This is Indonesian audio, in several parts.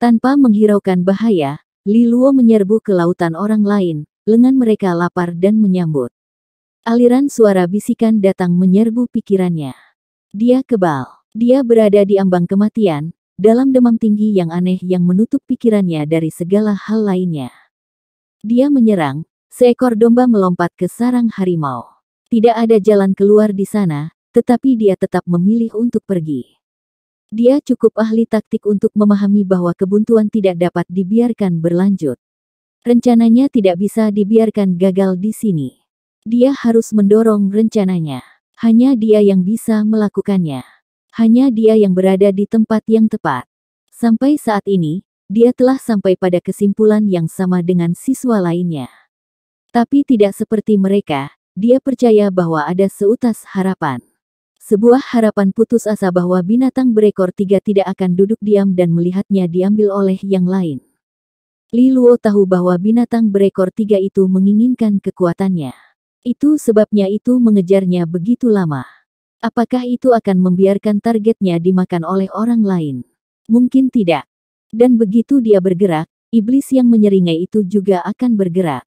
Tanpa menghiraukan bahaya, Li Luo menyerbu ke lautan orang lain, lengan mereka lapar dan menyambut. Aliran suara bisikan datang menyerbu pikirannya. Dia kebal. Dia berada di ambang kematian, dalam demam tinggi yang aneh yang menutup pikirannya dari segala hal lainnya. Dia menyerang, seekor domba melompat ke sarang harimau. Tidak ada jalan keluar di sana, tetapi dia tetap memilih untuk pergi. Dia cukup ahli taktik untuk memahami bahwa kebuntuan tidak dapat dibiarkan berlanjut. Rencananya tidak bisa dibiarkan gagal di sini. Dia harus mendorong rencananya. Hanya dia yang bisa melakukannya. Hanya dia yang berada di tempat yang tepat. Sampai saat ini, dia telah sampai pada kesimpulan yang sama dengan siswa lainnya. Tapi tidak seperti mereka, dia percaya bahwa ada seutas harapan. Sebuah harapan putus asa bahwa binatang berekor tiga tidak akan duduk diam dan melihatnya diambil oleh yang lain. Li Luo tahu bahwa binatang berekor tiga itu menginginkan kekuatannya. Itu sebabnya itu mengejarnya begitu lama. Apakah itu akan membiarkan targetnya dimakan oleh orang lain? Mungkin tidak. Dan begitu dia bergerak, iblis yang menyeringai itu juga akan bergerak.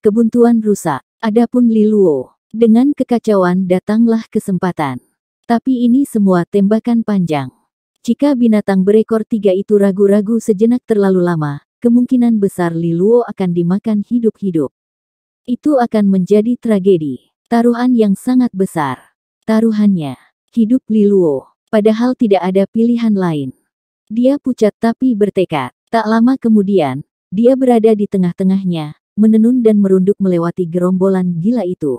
Kebuntuan rusak. Adapun Li Luo, dengan kekacauan datanglah kesempatan. Tapi ini semua tembakan panjang. Jika binatang berekor tiga itu ragu-ragu sejenak terlalu lama, kemungkinan besar Liluo akan dimakan hidup-hidup. Itu akan menjadi tragedi. Taruhan yang sangat besar. Taruhannya, hidup Liluo. Padahal tidak ada pilihan lain. Dia pucat tapi bertekad. Tak lama kemudian, dia berada di tengah-tengahnya, menenun dan merunduk melewati gerombolan gila itu.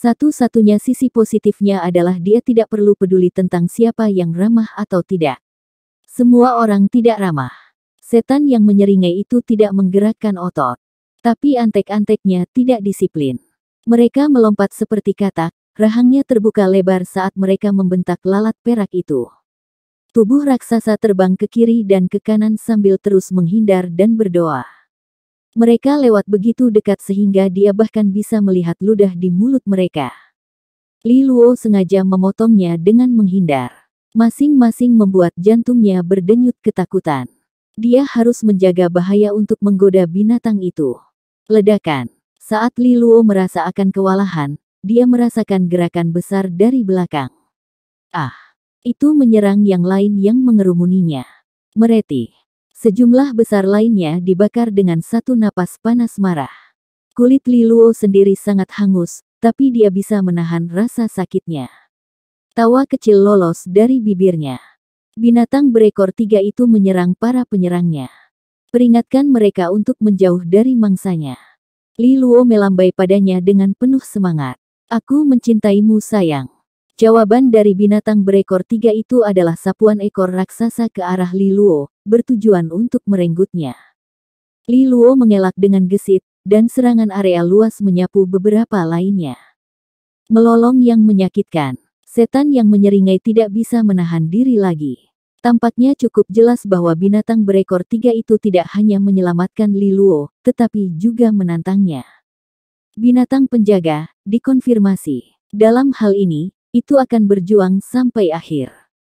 Satu-satunya sisi positifnya adalah dia tidak perlu peduli tentang siapa yang ramah atau tidak. Semua orang tidak ramah. Setan yang menyeringai itu tidak menggerakkan otot. Tapi antek-anteknya tidak disiplin. Mereka melompat seperti katak, rahangnya terbuka lebar saat mereka membentak lalat perak itu. Tubuh raksasa terbang ke kiri dan ke kanan sambil terus menghindar dan berdoa. Mereka lewat begitu dekat sehingga dia bahkan bisa melihat ludah di mulut mereka. Li Luo sengaja memotongnya dengan menghindar. Masing-masing membuat jantungnya berdenyut ketakutan. Dia harus menjaga bahaya untuk menggoda binatang itu. Ledakan. Saat Li Luo merasa akan kewalahan, dia merasakan gerakan besar dari belakang. Ah! Itu menyerang yang lain yang mengerumuninya. Mereti. Sejumlah besar lainnya dibakar dengan satu napas panas marah. Kulit Liluo sendiri sangat hangus, tapi dia bisa menahan rasa sakitnya. Tawa kecil lolos dari bibirnya. Binatang berekor tiga itu menyerang para penyerangnya. Peringatkan mereka untuk menjauh dari mangsanya. Liluo melambai padanya dengan penuh semangat. Aku mencintaimu sayang. Jawaban dari binatang berekor tiga itu adalah sapuan ekor raksasa ke arah Liluo, bertujuan untuk merenggutnya. Liluo mengelak dengan gesit, dan serangan area luas menyapu beberapa lainnya. Melolong yang menyakitkan, setan yang menyeringai tidak bisa menahan diri lagi. Tampaknya cukup jelas bahwa binatang berekor tiga itu tidak hanya menyelamatkan Liluo, tetapi juga menantangnya. Binatang penjaga, dikonfirmasi. Dalam hal ini, itu akan berjuang sampai akhir.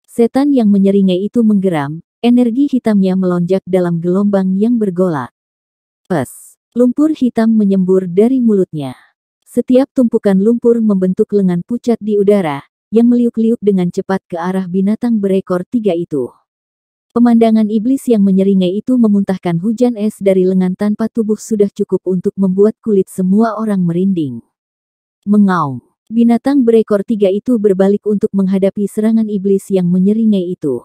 Setan yang menyeringai itu menggeram, energi hitamnya melonjak dalam gelombang yang bergolak. Pes, lumpur hitam menyembur dari mulutnya. Setiap tumpukan lumpur membentuk lengan pucat di udara, yang meliuk-liuk dengan cepat ke arah binatang berekor tiga itu. Pemandangan iblis yang menyeringai itu memuntahkan hujan es dari lengan tanpa tubuh sudah cukup untuk membuat kulit semua orang merinding. Mengaum. Binatang berekor tiga itu berbalik untuk menghadapi serangan iblis yang menyeringai itu.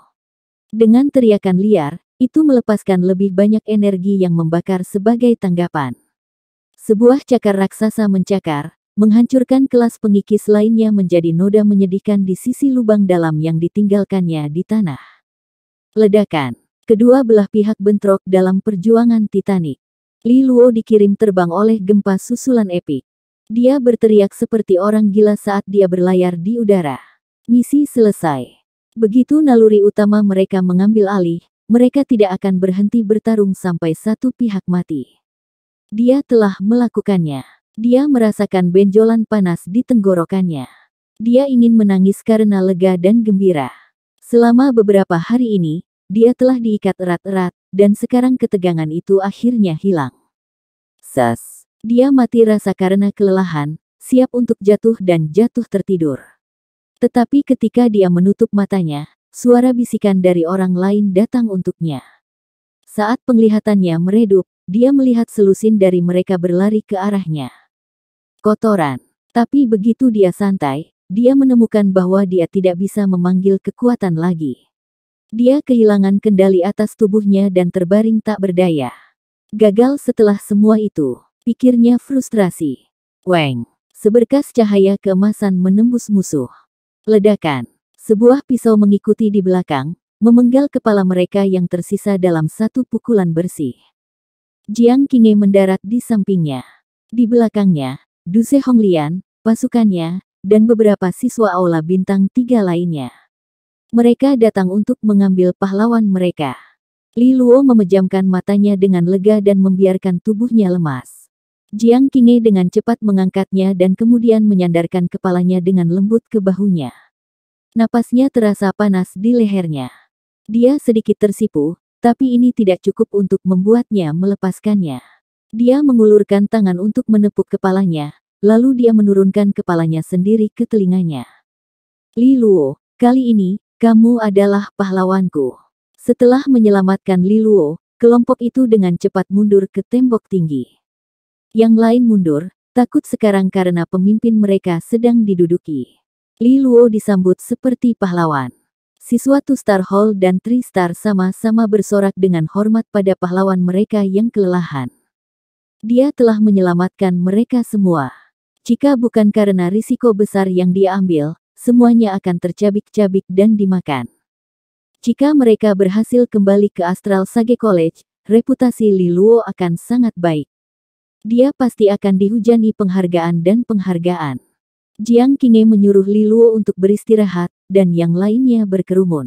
Dengan teriakan liar, itu melepaskan lebih banyak energi yang membakar sebagai tanggapan. Sebuah cakar raksasa mencakar, menghancurkan kelas pengikis lainnya menjadi noda menyedihkan di sisi lubang dalam yang ditinggalkannya di tanah. Ledakan. Kedua belah pihak bentrok dalam perjuangan Titanic. Li Luo dikirim terbang oleh gempa susulan epik. Dia berteriak seperti orang gila saat dia berlayar di udara. Misi selesai. Begitu naluri utama mereka mengambil alih, mereka tidak akan berhenti bertarung sampai satu pihak mati. Dia telah melakukannya. Dia merasakan benjolan panas di tenggorokannya. Dia ingin menangis karena lega dan gembira. Selama beberapa hari ini, dia telah diikat erat-erat, dan sekarang ketegangan itu akhirnya hilang. Sas. Dia mati rasa karena kelelahan, siap untuk jatuh dan jatuh tertidur. Tetapi ketika dia menutup matanya, suara bisikan dari orang lain datang untuknya. Saat penglihatannya meredup, dia melihat selusin dari mereka berlari ke arahnya. Kotoran. Tapi begitu dia santai, dia menemukan bahwa dia tidak bisa memanggil kekuatan lagi. Dia kehilangan kendali atas tubuhnya dan terbaring tak berdaya. Gagal setelah semua itu, pikirnya frustrasi. Weng, seberkas cahaya keemasan menembus musuh. Ledakan, sebuah pisau mengikuti di belakang, memenggal kepala mereka yang tersisa dalam satu pukulan bersih. Jiang Qinghe mendarat di sampingnya. Di belakangnya, Du Duse Honglian, pasukannya, dan beberapa siswa aula bintang tiga lainnya. Mereka datang untuk mengambil pahlawan mereka. Li Luo memejamkan matanya dengan lega dan membiarkan tubuhnya lemas. Jiang Qinge dengan cepat mengangkatnya dan kemudian menyandarkan kepalanya dengan lembut ke bahunya. Napasnya terasa panas di lehernya. Dia sedikit tersipu, tapi ini tidak cukup untuk membuatnya melepaskannya. Dia mengulurkan tangan untuk menepuk kepalanya, lalu dia menurunkan kepalanya sendiri ke telinganya. Li Luo, kali ini, kamu adalah pahlawanku. Setelah menyelamatkan Li Luo, kelompok itu dengan cepat mundur ke tembok tinggi. Yang lain mundur, takut sekarang karena pemimpin mereka sedang diduduki. Li Luo disambut seperti pahlawan. Siswa Two Star Hall dan Three Star sama-sama bersorak dengan hormat pada pahlawan mereka yang kelelahan. Dia telah menyelamatkan mereka semua. Jika bukan karena risiko besar yang dia ambil, semuanya akan tercabik-cabik dan dimakan. Jika mereka berhasil kembali ke Astral Sage College, reputasi Li Luo akan sangat baik. Dia pasti akan dihujani penghargaan dan penghargaan. Jiang Qing'e menyuruh Li Luo untuk beristirahat, dan yang lainnya berkerumun.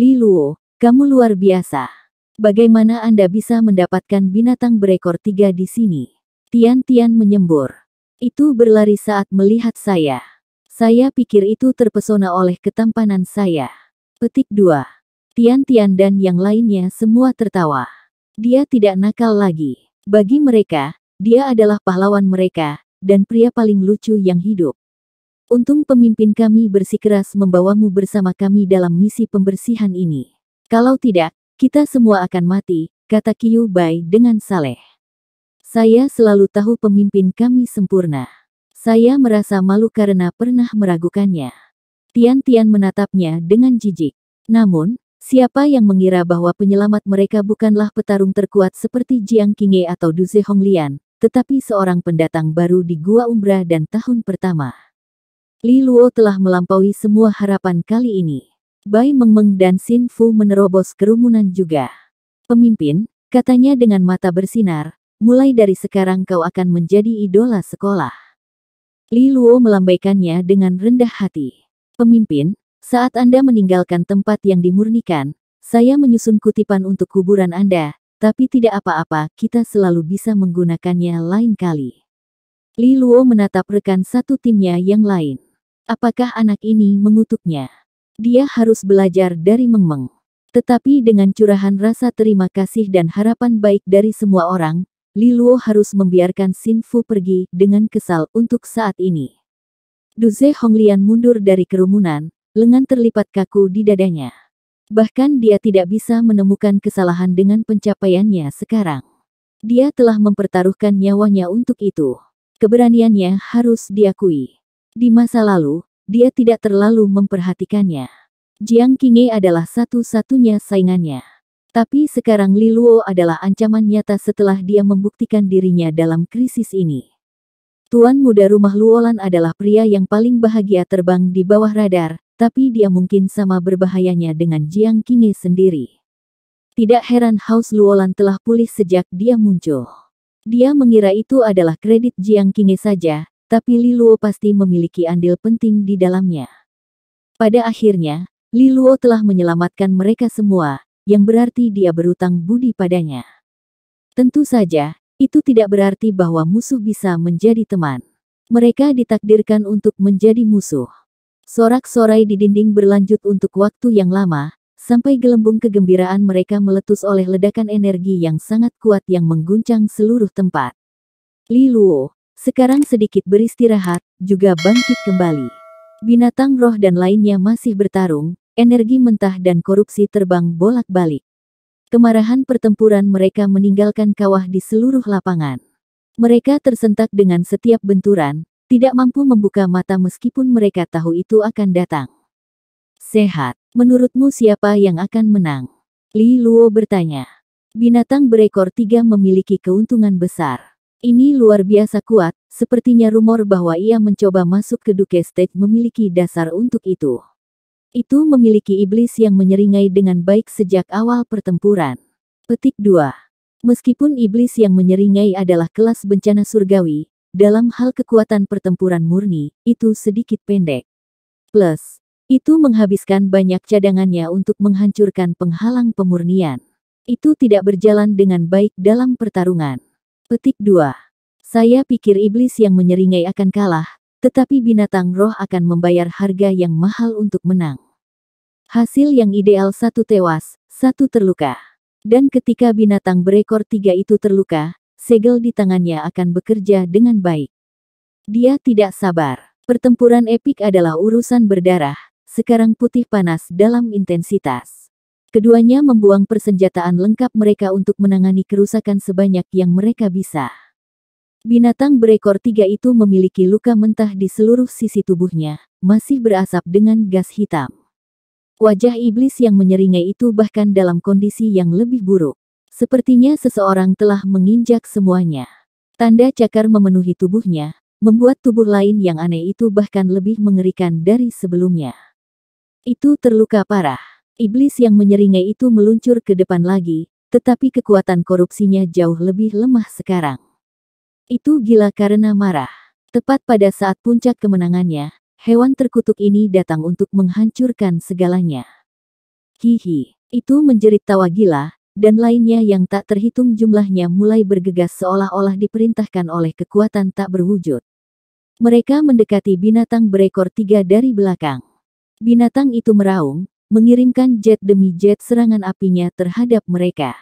Li Luo, kamu luar biasa. Bagaimana Anda bisa mendapatkan binatang berekor tiga di sini? Tian-Tian menyembur. Itu berlari saat melihat saya. Saya pikir itu terpesona oleh ketampanan saya. Petik 2. Tian-Tian dan yang lainnya semua tertawa. Dia tidak nakal lagi. Bagi mereka, dia adalah pahlawan mereka, dan pria paling lucu yang hidup. Untung pemimpin kami bersikeras membawamu bersama kami dalam misi pembersihan ini. Kalau tidak, kita semua akan mati, kata Kiyu Bai dengan saleh. Saya selalu tahu pemimpin kami sempurna. Saya merasa malu karena pernah meragukannya. Tian Tian menatapnya dengan jijik. Namun, Siapa yang mengira bahwa penyelamat mereka bukanlah petarung terkuat seperti Jiang Qingye atau Du Honglian, tetapi seorang pendatang baru di Gua Umbra dan tahun pertama. Li Luo telah melampaui semua harapan kali ini. Bai Meng Meng dan Xin Fu menerobos kerumunan juga. Pemimpin, katanya dengan mata bersinar, mulai dari sekarang kau akan menjadi idola sekolah. Li Luo melambaikannya dengan rendah hati. Pemimpin, saat Anda meninggalkan tempat yang dimurnikan, saya menyusun kutipan untuk kuburan Anda, tapi tidak apa-apa, kita selalu bisa menggunakannya lain kali. Li Luo menatap rekan satu timnya yang lain. Apakah anak ini mengutuknya? Dia harus belajar dari Meng Meng. Tetapi dengan curahan rasa terima kasih dan harapan baik dari semua orang, Li Luo harus membiarkan Sinfu pergi dengan kesal untuk saat ini. Duze Honglian mundur dari kerumunan, Lengan terlipat kaku di dadanya. Bahkan dia tidak bisa menemukan kesalahan dengan pencapaiannya sekarang. Dia telah mempertaruhkan nyawanya untuk itu. Keberaniannya harus diakui. Di masa lalu, dia tidak terlalu memperhatikannya. Jiang Qingye adalah satu-satunya saingannya. Tapi sekarang Li Luo adalah ancaman nyata setelah dia membuktikan dirinya dalam krisis ini. Tuan muda rumah Luolan adalah pria yang paling bahagia terbang di bawah radar, tapi dia mungkin sama berbahayanya dengan Jiang Qinghe sendiri. Tidak heran Haus Luolan telah pulih sejak dia muncul. Dia mengira itu adalah kredit Jiang Qinghe saja, tapi Li Luo pasti memiliki andil penting di dalamnya. Pada akhirnya, Li Luo telah menyelamatkan mereka semua, yang berarti dia berutang budi padanya. Tentu saja, itu tidak berarti bahwa musuh bisa menjadi teman. Mereka ditakdirkan untuk menjadi musuh. Sorak-sorai di dinding berlanjut untuk waktu yang lama, sampai gelembung kegembiraan mereka meletus oleh ledakan energi yang sangat kuat yang mengguncang seluruh tempat. Li Luo, sekarang sedikit beristirahat, juga bangkit kembali. Binatang roh dan lainnya masih bertarung, energi mentah dan korupsi terbang bolak-balik. Kemarahan pertempuran mereka meninggalkan kawah di seluruh lapangan. Mereka tersentak dengan setiap benturan, tidak mampu membuka mata meskipun mereka tahu itu akan datang. Sehat, menurutmu siapa yang akan menang? Li Luo bertanya. Binatang berekor tiga memiliki keuntungan besar. Ini luar biasa kuat, sepertinya rumor bahwa ia mencoba masuk ke Duke State memiliki dasar untuk itu. Itu memiliki iblis yang menyeringai dengan baik sejak awal pertempuran. Petik 2. Meskipun iblis yang menyeringai adalah kelas bencana surgawi, dalam hal kekuatan pertempuran murni, itu sedikit pendek. Plus, itu menghabiskan banyak cadangannya untuk menghancurkan penghalang pemurnian. Itu tidak berjalan dengan baik dalam pertarungan. Petik 2. Saya pikir iblis yang menyeringai akan kalah, tetapi binatang roh akan membayar harga yang mahal untuk menang. Hasil yang ideal satu tewas, satu terluka. Dan ketika binatang berekor tiga itu terluka, segel di tangannya akan bekerja dengan baik. Dia tidak sabar. Pertempuran epik adalah urusan berdarah, sekarang putih panas dalam intensitas. Keduanya membuang persenjataan lengkap mereka untuk menangani kerusakan sebanyak yang mereka bisa. Binatang berekor tiga itu memiliki luka mentah di seluruh sisi tubuhnya, masih berasap dengan gas hitam. Wajah iblis yang menyeringai itu bahkan dalam kondisi yang lebih buruk. Sepertinya seseorang telah menginjak semuanya. Tanda cakar memenuhi tubuhnya, membuat tubuh lain yang aneh itu bahkan lebih mengerikan dari sebelumnya. Itu terluka parah. Iblis yang menyeringai itu meluncur ke depan lagi, tetapi kekuatan korupsinya jauh lebih lemah sekarang. Itu gila karena marah. Tepat pada saat puncak kemenangannya, hewan terkutuk ini datang untuk menghancurkan segalanya. Hihi, itu menjerit tawa gila, dan lainnya yang tak terhitung jumlahnya mulai bergegas seolah-olah diperintahkan oleh kekuatan tak berwujud. Mereka mendekati binatang berekor tiga dari belakang. Binatang itu meraung, mengirimkan jet demi jet serangan apinya terhadap mereka.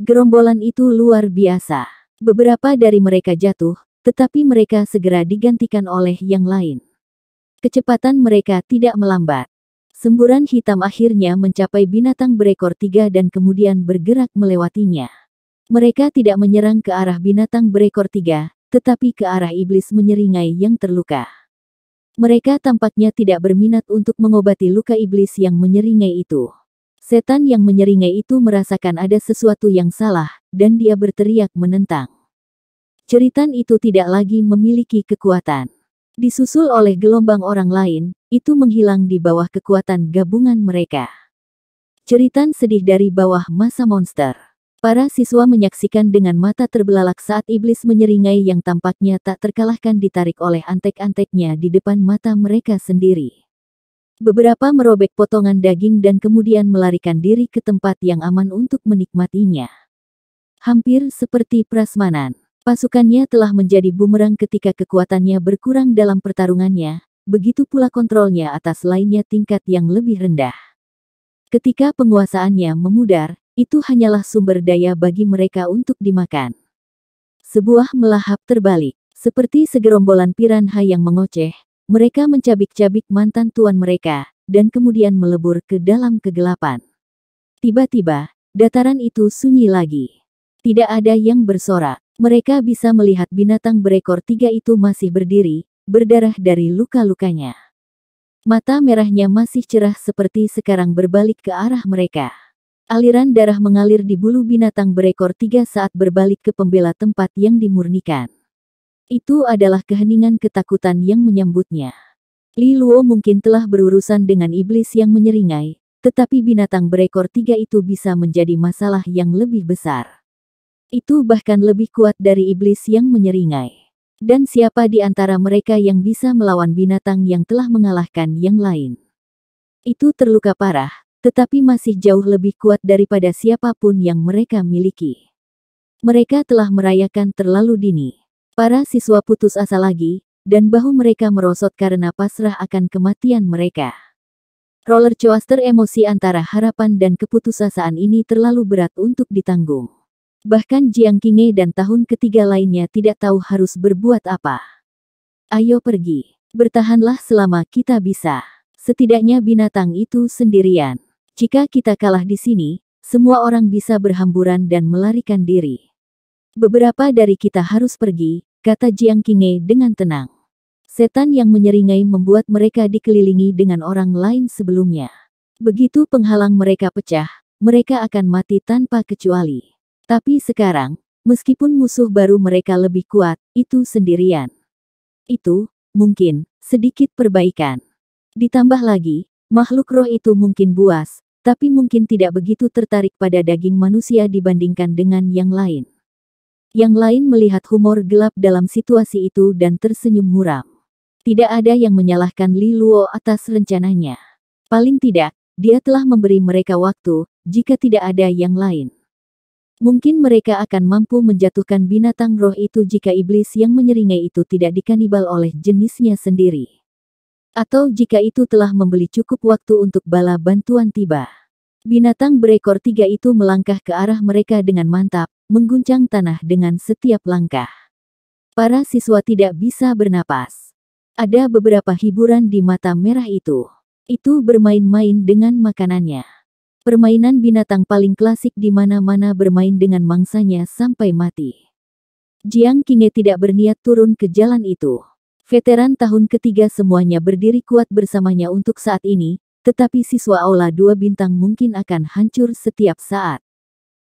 Gerombolan itu luar biasa. Beberapa dari mereka jatuh, tetapi mereka segera digantikan oleh yang lain. Kecepatan mereka tidak melambat. Semburan hitam akhirnya mencapai binatang berekor tiga dan kemudian bergerak melewatinya. Mereka tidak menyerang ke arah binatang berekor tiga, tetapi ke arah iblis menyeringai yang terluka. Mereka tampaknya tidak berminat untuk mengobati luka iblis yang menyeringai itu. Setan yang menyeringai itu merasakan ada sesuatu yang salah, dan dia berteriak menentang. Ceritan itu tidak lagi memiliki kekuatan. Disusul oleh gelombang orang lain, itu menghilang di bawah kekuatan gabungan mereka. Ceritan sedih dari bawah masa monster. Para siswa menyaksikan dengan mata terbelalak saat iblis menyeringai yang tampaknya tak terkalahkan ditarik oleh antek-anteknya di depan mata mereka sendiri. Beberapa merobek potongan daging dan kemudian melarikan diri ke tempat yang aman untuk menikmatinya. Hampir seperti prasmanan, pasukannya telah menjadi bumerang ketika kekuatannya berkurang dalam pertarungannya, begitu pula kontrolnya atas lainnya tingkat yang lebih rendah. Ketika penguasaannya memudar, itu hanyalah sumber daya bagi mereka untuk dimakan. Sebuah melahap terbalik, seperti segerombolan piranha yang mengoceh, mereka mencabik-cabik mantan tuan mereka, dan kemudian melebur ke dalam kegelapan. Tiba-tiba, dataran itu sunyi lagi. Tidak ada yang bersorak. Mereka bisa melihat binatang berekor tiga itu masih berdiri, berdarah dari luka-lukanya. Mata merahnya masih cerah seperti sekarang berbalik ke arah mereka. Aliran darah mengalir di bulu binatang berekor tiga saat berbalik ke pembela tempat yang dimurnikan. Itu adalah keheningan ketakutan yang menyambutnya. Li Luo mungkin telah berurusan dengan iblis yang menyeringai, tetapi binatang berekor tiga itu bisa menjadi masalah yang lebih besar. Itu bahkan lebih kuat dari iblis yang menyeringai. Dan siapa di antara mereka yang bisa melawan binatang yang telah mengalahkan yang lain? Itu terluka parah, tetapi masih jauh lebih kuat daripada siapapun yang mereka miliki. Mereka telah merayakan terlalu dini. Para siswa putus asa lagi, dan bahu mereka merosot karena pasrah akan kematian mereka. Roller coaster emosi antara harapan dan keputusasaan ini terlalu berat untuk ditanggung. Bahkan Jiang Qing'e dan tahun ketiga lainnya tidak tahu harus berbuat apa. Ayo pergi. Bertahanlah selama kita bisa. Setidaknya binatang itu sendirian. Jika kita kalah di sini, semua orang bisa berhamburan dan melarikan diri. Beberapa dari kita harus pergi, kata Jiang Qing'e dengan tenang. Setan yang menyeringai membuat mereka dikelilingi dengan orang lain sebelumnya. Begitu penghalang mereka pecah, mereka akan mati tanpa kecuali. Tapi sekarang, meskipun musuh baru mereka lebih kuat, itu sendirian. Itu, mungkin, sedikit perbaikan. Ditambah lagi, makhluk roh itu mungkin buas, tapi mungkin tidak begitu tertarik pada daging manusia dibandingkan dengan yang lain. Yang lain melihat humor gelap dalam situasi itu dan tersenyum muram. Tidak ada yang menyalahkan Li Luo atas rencananya. Paling tidak, dia telah memberi mereka waktu, jika tidak ada yang lain. Mungkin mereka akan mampu menjatuhkan binatang roh itu jika iblis yang menyeringai itu tidak dikanibal oleh jenisnya sendiri. Atau jika itu telah membeli cukup waktu untuk bala bantuan tiba. Binatang berekor tiga itu melangkah ke arah mereka dengan mantap, mengguncang tanah dengan setiap langkah. Para siswa tidak bisa bernapas. Ada beberapa hiburan di mata merah itu. Itu bermain-main dengan makanannya. Permainan binatang paling klasik di mana-mana bermain dengan mangsanya sampai mati. Jiang Qing'e tidak berniat turun ke jalan itu. Veteran tahun ketiga semuanya berdiri kuat bersamanya untuk saat ini, tetapi siswa aula dua bintang mungkin akan hancur setiap saat.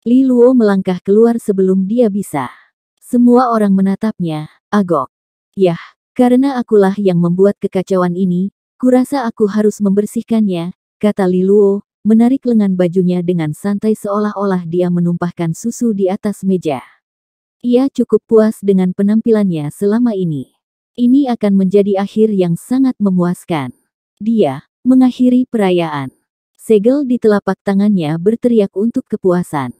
Li Luo melangkah keluar sebelum dia bisa. Semua orang menatapnya, agok. Yah, karena akulah yang membuat kekacauan ini, kurasa aku harus membersihkannya, kata Li Luo, menarik lengan bajunya dengan santai seolah-olah dia menumpahkan susu di atas meja. Ia cukup puas dengan penampilannya selama ini. Ini akan menjadi akhir yang sangat memuaskan. Dia mengakhiri perayaan. Segel di telapak tangannya berteriak untuk kepuasan.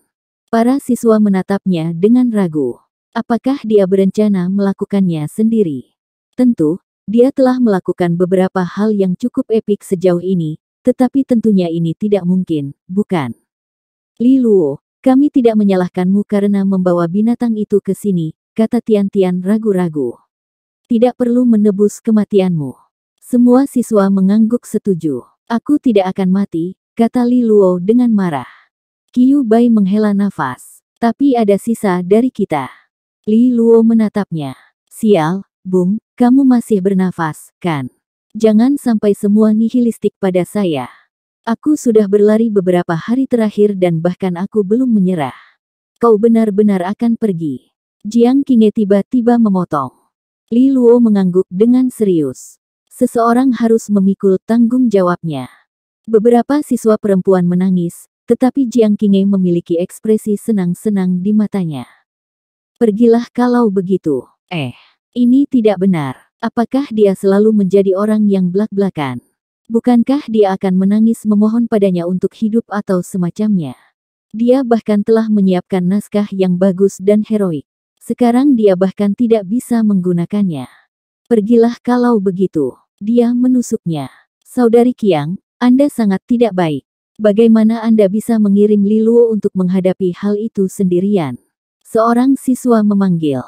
Para siswa menatapnya dengan ragu. Apakah dia berencana melakukannya sendiri? Tentu, dia telah melakukan beberapa hal yang cukup epik sejauh ini, tetapi tentunya ini tidak mungkin, bukan? Li Luo? kami tidak menyalahkanmu karena membawa binatang itu ke sini, kata Tian-Tian ragu-ragu. Tidak perlu menebus kematianmu. Semua siswa mengangguk setuju. Aku tidak akan mati, kata Li Luo dengan marah. Qiu Bai menghela nafas. Tapi ada sisa dari kita. Li Luo menatapnya. Sial, Bung, kamu masih bernafas, kan? Jangan sampai semua nihilistik pada saya. Aku sudah berlari beberapa hari terakhir dan bahkan aku belum menyerah. Kau benar-benar akan pergi. Jiang Qing'e tiba-tiba memotong. Li Luo mengangguk dengan serius. Seseorang harus memikul tanggung jawabnya. Beberapa siswa perempuan menangis, tetapi Jiang Qing'e memiliki ekspresi senang-senang di matanya. Pergilah kalau begitu. Eh, ini tidak benar. Apakah dia selalu menjadi orang yang belak-belakan? Bukankah dia akan menangis memohon padanya untuk hidup atau semacamnya? Dia bahkan telah menyiapkan naskah yang bagus dan heroik. Sekarang dia bahkan tidak bisa menggunakannya. Pergilah kalau begitu. Dia menusuknya. Saudari Kiang, Anda sangat tidak baik. Bagaimana Anda bisa mengirim Liluo untuk menghadapi hal itu sendirian? Seorang siswa memanggil.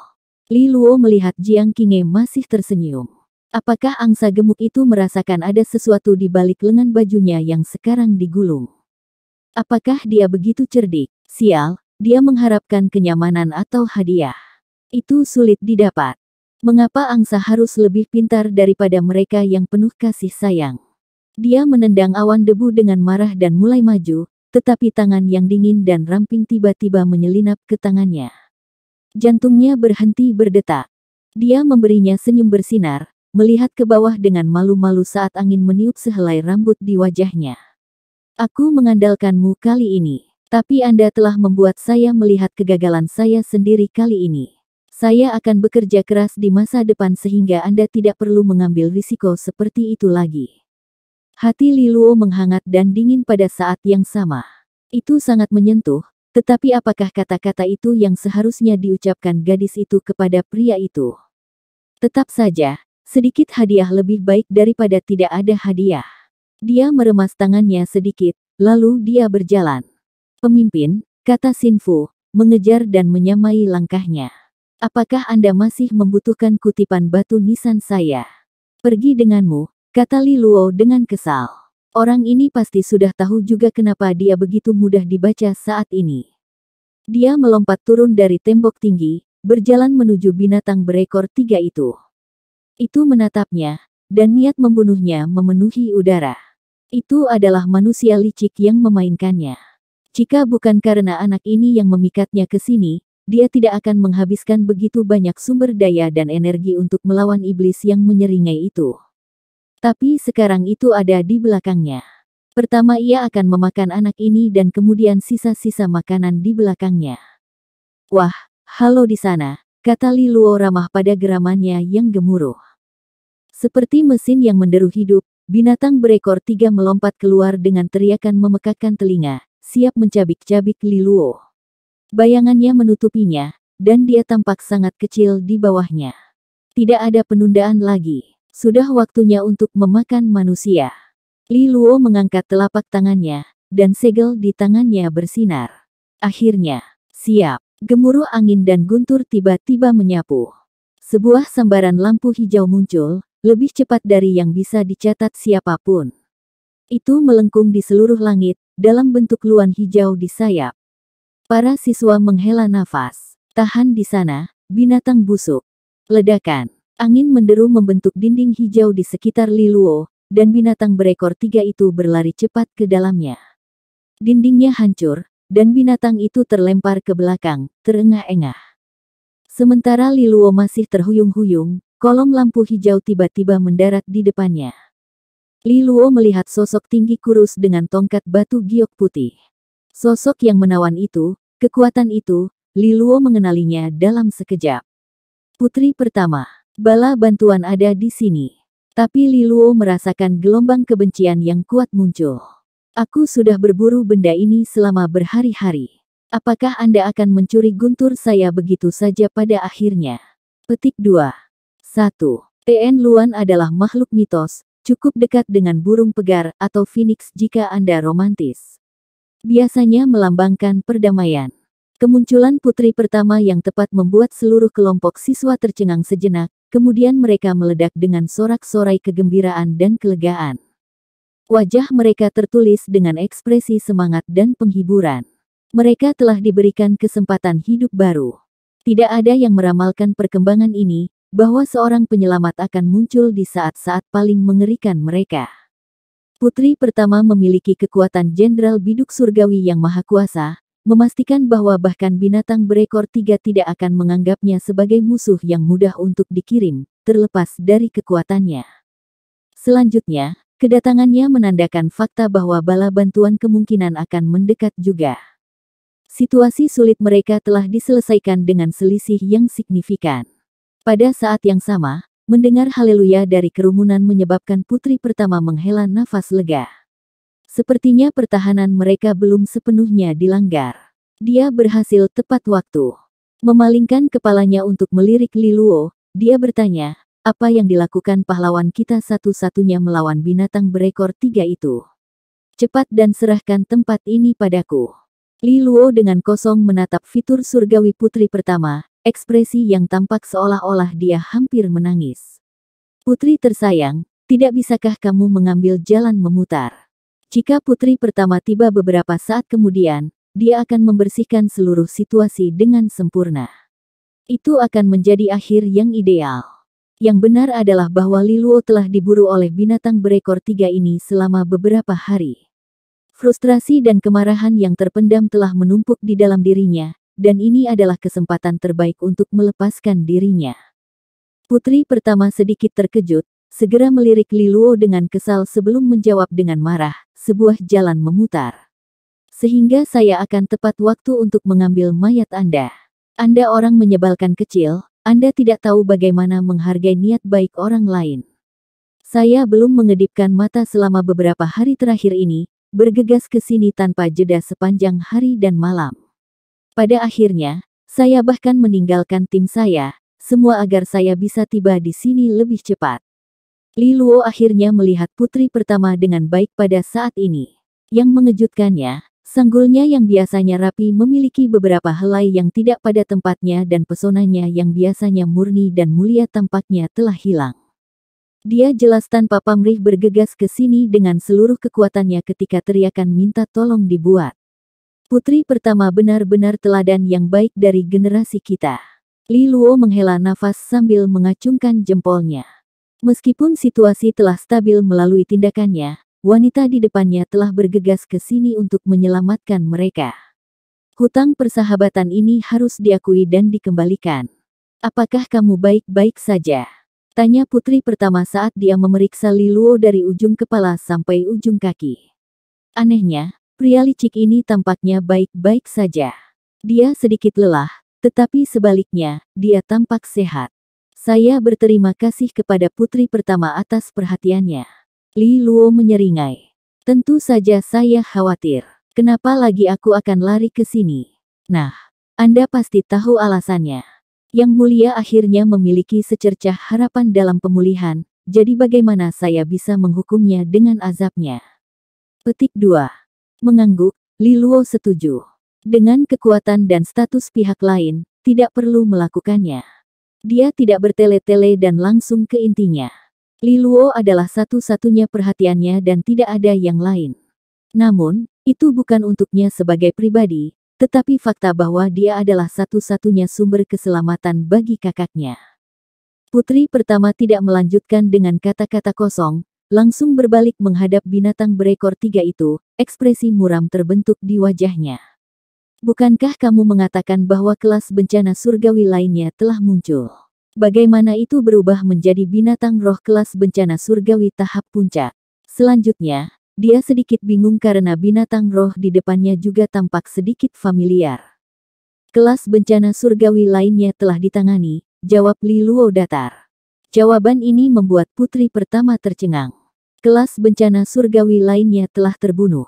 Li Luo melihat Jiang Qinge masih tersenyum. Apakah angsa gemuk itu merasakan ada sesuatu di balik lengan bajunya yang sekarang digulung? Apakah dia begitu cerdik? Sial, dia mengharapkan kenyamanan atau hadiah. Itu sulit didapat. Mengapa angsa harus lebih pintar daripada mereka yang penuh kasih sayang? Dia menendang awan debu dengan marah dan mulai maju, tetapi tangan yang dingin dan ramping tiba-tiba menyelinap ke tangannya. Jantungnya berhenti berdetak. Dia memberinya senyum bersinar, melihat ke bawah dengan malu-malu saat angin meniup sehelai rambut di wajahnya. Aku mengandalkanmu kali ini, tapi Anda telah membuat saya melihat kegagalan saya sendiri kali ini. Saya akan bekerja keras di masa depan sehingga Anda tidak perlu mengambil risiko seperti itu lagi. Hati Liluo menghangat dan dingin pada saat yang sama. Itu sangat menyentuh, tetapi apakah kata-kata itu yang seharusnya diucapkan gadis itu kepada pria itu? Tetap saja, sedikit hadiah lebih baik daripada tidak ada hadiah. Dia meremas tangannya sedikit, lalu dia berjalan. Pemimpin, kata Sinfu, mengejar dan menyamai langkahnya. Apakah Anda masih membutuhkan kutipan batu nisan saya? Pergi denganmu, kata Li Luo dengan kesal. Orang ini pasti sudah tahu juga kenapa dia begitu mudah dibaca saat ini. Dia melompat turun dari tembok tinggi, berjalan menuju binatang berekor tiga itu. Itu menatapnya, dan niat membunuhnya memenuhi udara. Itu adalah manusia licik yang memainkannya. Jika bukan karena anak ini yang memikatnya ke sini, dia tidak akan menghabiskan begitu banyak sumber daya dan energi untuk melawan iblis yang menyeringai itu. Tapi sekarang itu ada di belakangnya. Pertama ia akan memakan anak ini dan kemudian sisa-sisa makanan di belakangnya. Wah, halo di sana, kata Li ramah pada geramannya yang gemuruh. Seperti mesin yang menderu hidup, binatang berekor tiga melompat keluar dengan teriakan memekakkan telinga, siap mencabik-cabik Li Bayangannya menutupinya, dan dia tampak sangat kecil di bawahnya. Tidak ada penundaan lagi. Sudah waktunya untuk memakan manusia. Li Luo mengangkat telapak tangannya, dan segel di tangannya bersinar. Akhirnya, siap, gemuruh angin dan guntur tiba-tiba menyapu. Sebuah sambaran lampu hijau muncul, lebih cepat dari yang bisa dicatat siapapun. Itu melengkung di seluruh langit, dalam bentuk luan hijau di sayap. Para siswa menghela nafas. Tahan di sana, binatang busuk. Ledakan. Angin menderu membentuk dinding hijau di sekitar Liluo, dan binatang berekor tiga itu berlari cepat ke dalamnya. Dindingnya hancur, dan binatang itu terlempar ke belakang, terengah-engah. Sementara Liluo masih terhuyung-huyung, kolom lampu hijau tiba-tiba mendarat di depannya. Liluo melihat sosok tinggi kurus dengan tongkat batu giok putih. Sosok yang menawan itu, kekuatan itu, Liluo mengenalinya dalam sekejap. Putri pertama, Bala bantuan ada di sini. Tapi Liluo merasakan gelombang kebencian yang kuat muncul. Aku sudah berburu benda ini selama berhari-hari. Apakah Anda akan mencuri guntur saya begitu saja pada akhirnya? Petik 2. 1. TN Luan adalah makhluk mitos, cukup dekat dengan burung pegar atau phoenix jika Anda romantis. Biasanya melambangkan perdamaian. Kemunculan putri pertama yang tepat membuat seluruh kelompok siswa tercengang sejenak, kemudian mereka meledak dengan sorak-sorai kegembiraan dan kelegaan. Wajah mereka tertulis dengan ekspresi semangat dan penghiburan. Mereka telah diberikan kesempatan hidup baru. Tidak ada yang meramalkan perkembangan ini, bahwa seorang penyelamat akan muncul di saat-saat paling mengerikan mereka. Putri pertama memiliki kekuatan Jenderal Biduk Surgawi yang Maha Kuasa, memastikan bahwa bahkan binatang berekor tiga tidak akan menganggapnya sebagai musuh yang mudah untuk dikirim, terlepas dari kekuatannya. Selanjutnya, kedatangannya menandakan fakta bahwa bala bantuan kemungkinan akan mendekat juga. Situasi sulit mereka telah diselesaikan dengan selisih yang signifikan. Pada saat yang sama, mendengar haleluya dari kerumunan menyebabkan putri pertama menghela nafas lega. Sepertinya pertahanan mereka belum sepenuhnya dilanggar. Dia berhasil tepat waktu. Memalingkan kepalanya untuk melirik Liluo, dia bertanya, apa yang dilakukan pahlawan kita satu-satunya melawan binatang berekor tiga itu? Cepat dan serahkan tempat ini padaku. Liluo dengan kosong menatap fitur surgawi putri pertama, ekspresi yang tampak seolah-olah dia hampir menangis. Putri tersayang, tidak bisakah kamu mengambil jalan memutar? Jika putri pertama tiba beberapa saat kemudian, dia akan membersihkan seluruh situasi dengan sempurna. Itu akan menjadi akhir yang ideal. Yang benar adalah bahwa Liluo telah diburu oleh binatang berekor tiga ini selama beberapa hari. Frustrasi dan kemarahan yang terpendam telah menumpuk di dalam dirinya, dan ini adalah kesempatan terbaik untuk melepaskan dirinya. Putri pertama sedikit terkejut, segera melirik Liluo dengan kesal sebelum menjawab dengan marah, sebuah jalan memutar. Sehingga saya akan tepat waktu untuk mengambil mayat Anda. Anda orang menyebalkan kecil, Anda tidak tahu bagaimana menghargai niat baik orang lain. Saya belum mengedipkan mata selama beberapa hari terakhir ini, bergegas ke sini tanpa jeda sepanjang hari dan malam. Pada akhirnya, saya bahkan meninggalkan tim saya, semua agar saya bisa tiba di sini lebih cepat. Li Luo akhirnya melihat putri pertama dengan baik pada saat ini. Yang mengejutkannya, Sanggulnya yang biasanya rapi memiliki beberapa helai yang tidak pada tempatnya dan pesonanya yang biasanya murni dan mulia tampaknya telah hilang. Dia jelas tanpa pamrih bergegas ke sini dengan seluruh kekuatannya ketika teriakan minta tolong dibuat. Putri pertama benar-benar teladan yang baik dari generasi kita. Li Luo menghela nafas sambil mengacungkan jempolnya. Meskipun situasi telah stabil melalui tindakannya, wanita di depannya telah bergegas ke sini untuk menyelamatkan mereka. Hutang persahabatan ini harus diakui dan dikembalikan. Apakah kamu baik-baik saja? Tanya putri pertama saat dia memeriksa Liluo dari ujung kepala sampai ujung kaki. Anehnya, pria licik ini tampaknya baik-baik saja. Dia sedikit lelah, tetapi sebaliknya, dia tampak sehat. Saya berterima kasih kepada putri pertama atas perhatiannya. Li Luo menyeringai. Tentu saja saya khawatir. Kenapa lagi aku akan lari ke sini? Nah, Anda pasti tahu alasannya. Yang mulia akhirnya memiliki secercah harapan dalam pemulihan, jadi bagaimana saya bisa menghukumnya dengan azabnya? Petik 2. Mengangguk, Li Luo setuju. Dengan kekuatan dan status pihak lain, tidak perlu melakukannya. Dia tidak bertele-tele dan langsung ke intinya. Li Luo adalah satu-satunya perhatiannya dan tidak ada yang lain. Namun, itu bukan untuknya sebagai pribadi, tetapi fakta bahwa dia adalah satu-satunya sumber keselamatan bagi kakaknya. Putri pertama tidak melanjutkan dengan kata-kata kosong, langsung berbalik menghadap binatang berekor tiga itu, ekspresi muram terbentuk di wajahnya. Bukankah kamu mengatakan bahwa kelas bencana surgawi lainnya telah muncul? Bagaimana itu berubah menjadi binatang roh kelas bencana surgawi tahap puncak? Selanjutnya, dia sedikit bingung karena binatang roh di depannya juga tampak sedikit familiar. Kelas bencana surgawi lainnya telah ditangani, jawab Li Luo Datar. Jawaban ini membuat putri pertama tercengang. Kelas bencana surgawi lainnya telah terbunuh.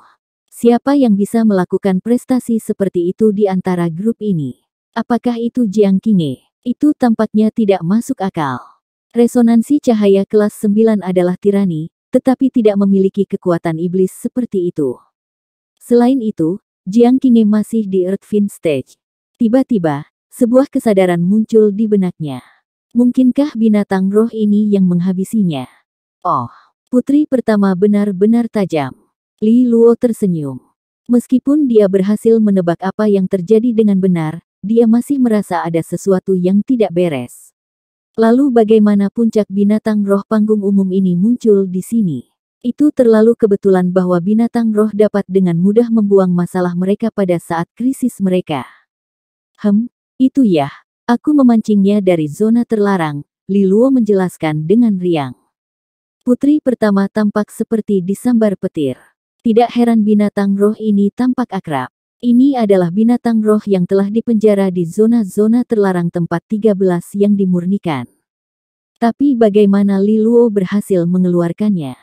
Siapa yang bisa melakukan prestasi seperti itu di antara grup ini? Apakah itu Jiang Kine? Itu tampaknya tidak masuk akal. Resonansi cahaya kelas 9 adalah tirani, tetapi tidak memiliki kekuatan iblis seperti itu. Selain itu, Jiang Kine masih di Earthfin Stage. Tiba-tiba, sebuah kesadaran muncul di benaknya. Mungkinkah binatang roh ini yang menghabisinya? Oh, putri pertama benar-benar tajam. Li Luo tersenyum. Meskipun dia berhasil menebak apa yang terjadi dengan benar, dia masih merasa ada sesuatu yang tidak beres. Lalu bagaimana puncak binatang roh panggung umum ini muncul di sini? Itu terlalu kebetulan bahwa binatang roh dapat dengan mudah membuang masalah mereka pada saat krisis mereka. Hem, itu ya, aku memancingnya dari zona terlarang, Liluo menjelaskan dengan riang. Putri pertama tampak seperti disambar petir. Tidak heran binatang roh ini tampak akrab. Ini adalah binatang roh yang telah dipenjara di zona-zona terlarang tempat 13 yang dimurnikan. Tapi bagaimana Luo berhasil mengeluarkannya?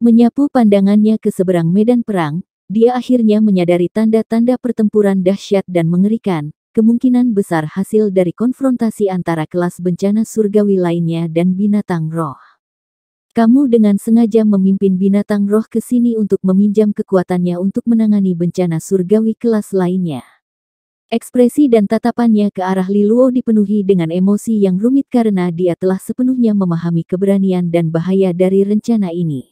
Menyapu pandangannya ke seberang medan perang, dia akhirnya menyadari tanda-tanda pertempuran dahsyat dan mengerikan, kemungkinan besar hasil dari konfrontasi antara kelas bencana surgawi lainnya dan binatang roh. Kamu dengan sengaja memimpin binatang roh ke sini untuk meminjam kekuatannya untuk menangani bencana surgawi kelas lainnya. Ekspresi dan tatapannya ke arah Liluo dipenuhi dengan emosi yang rumit karena dia telah sepenuhnya memahami keberanian dan bahaya dari rencana ini.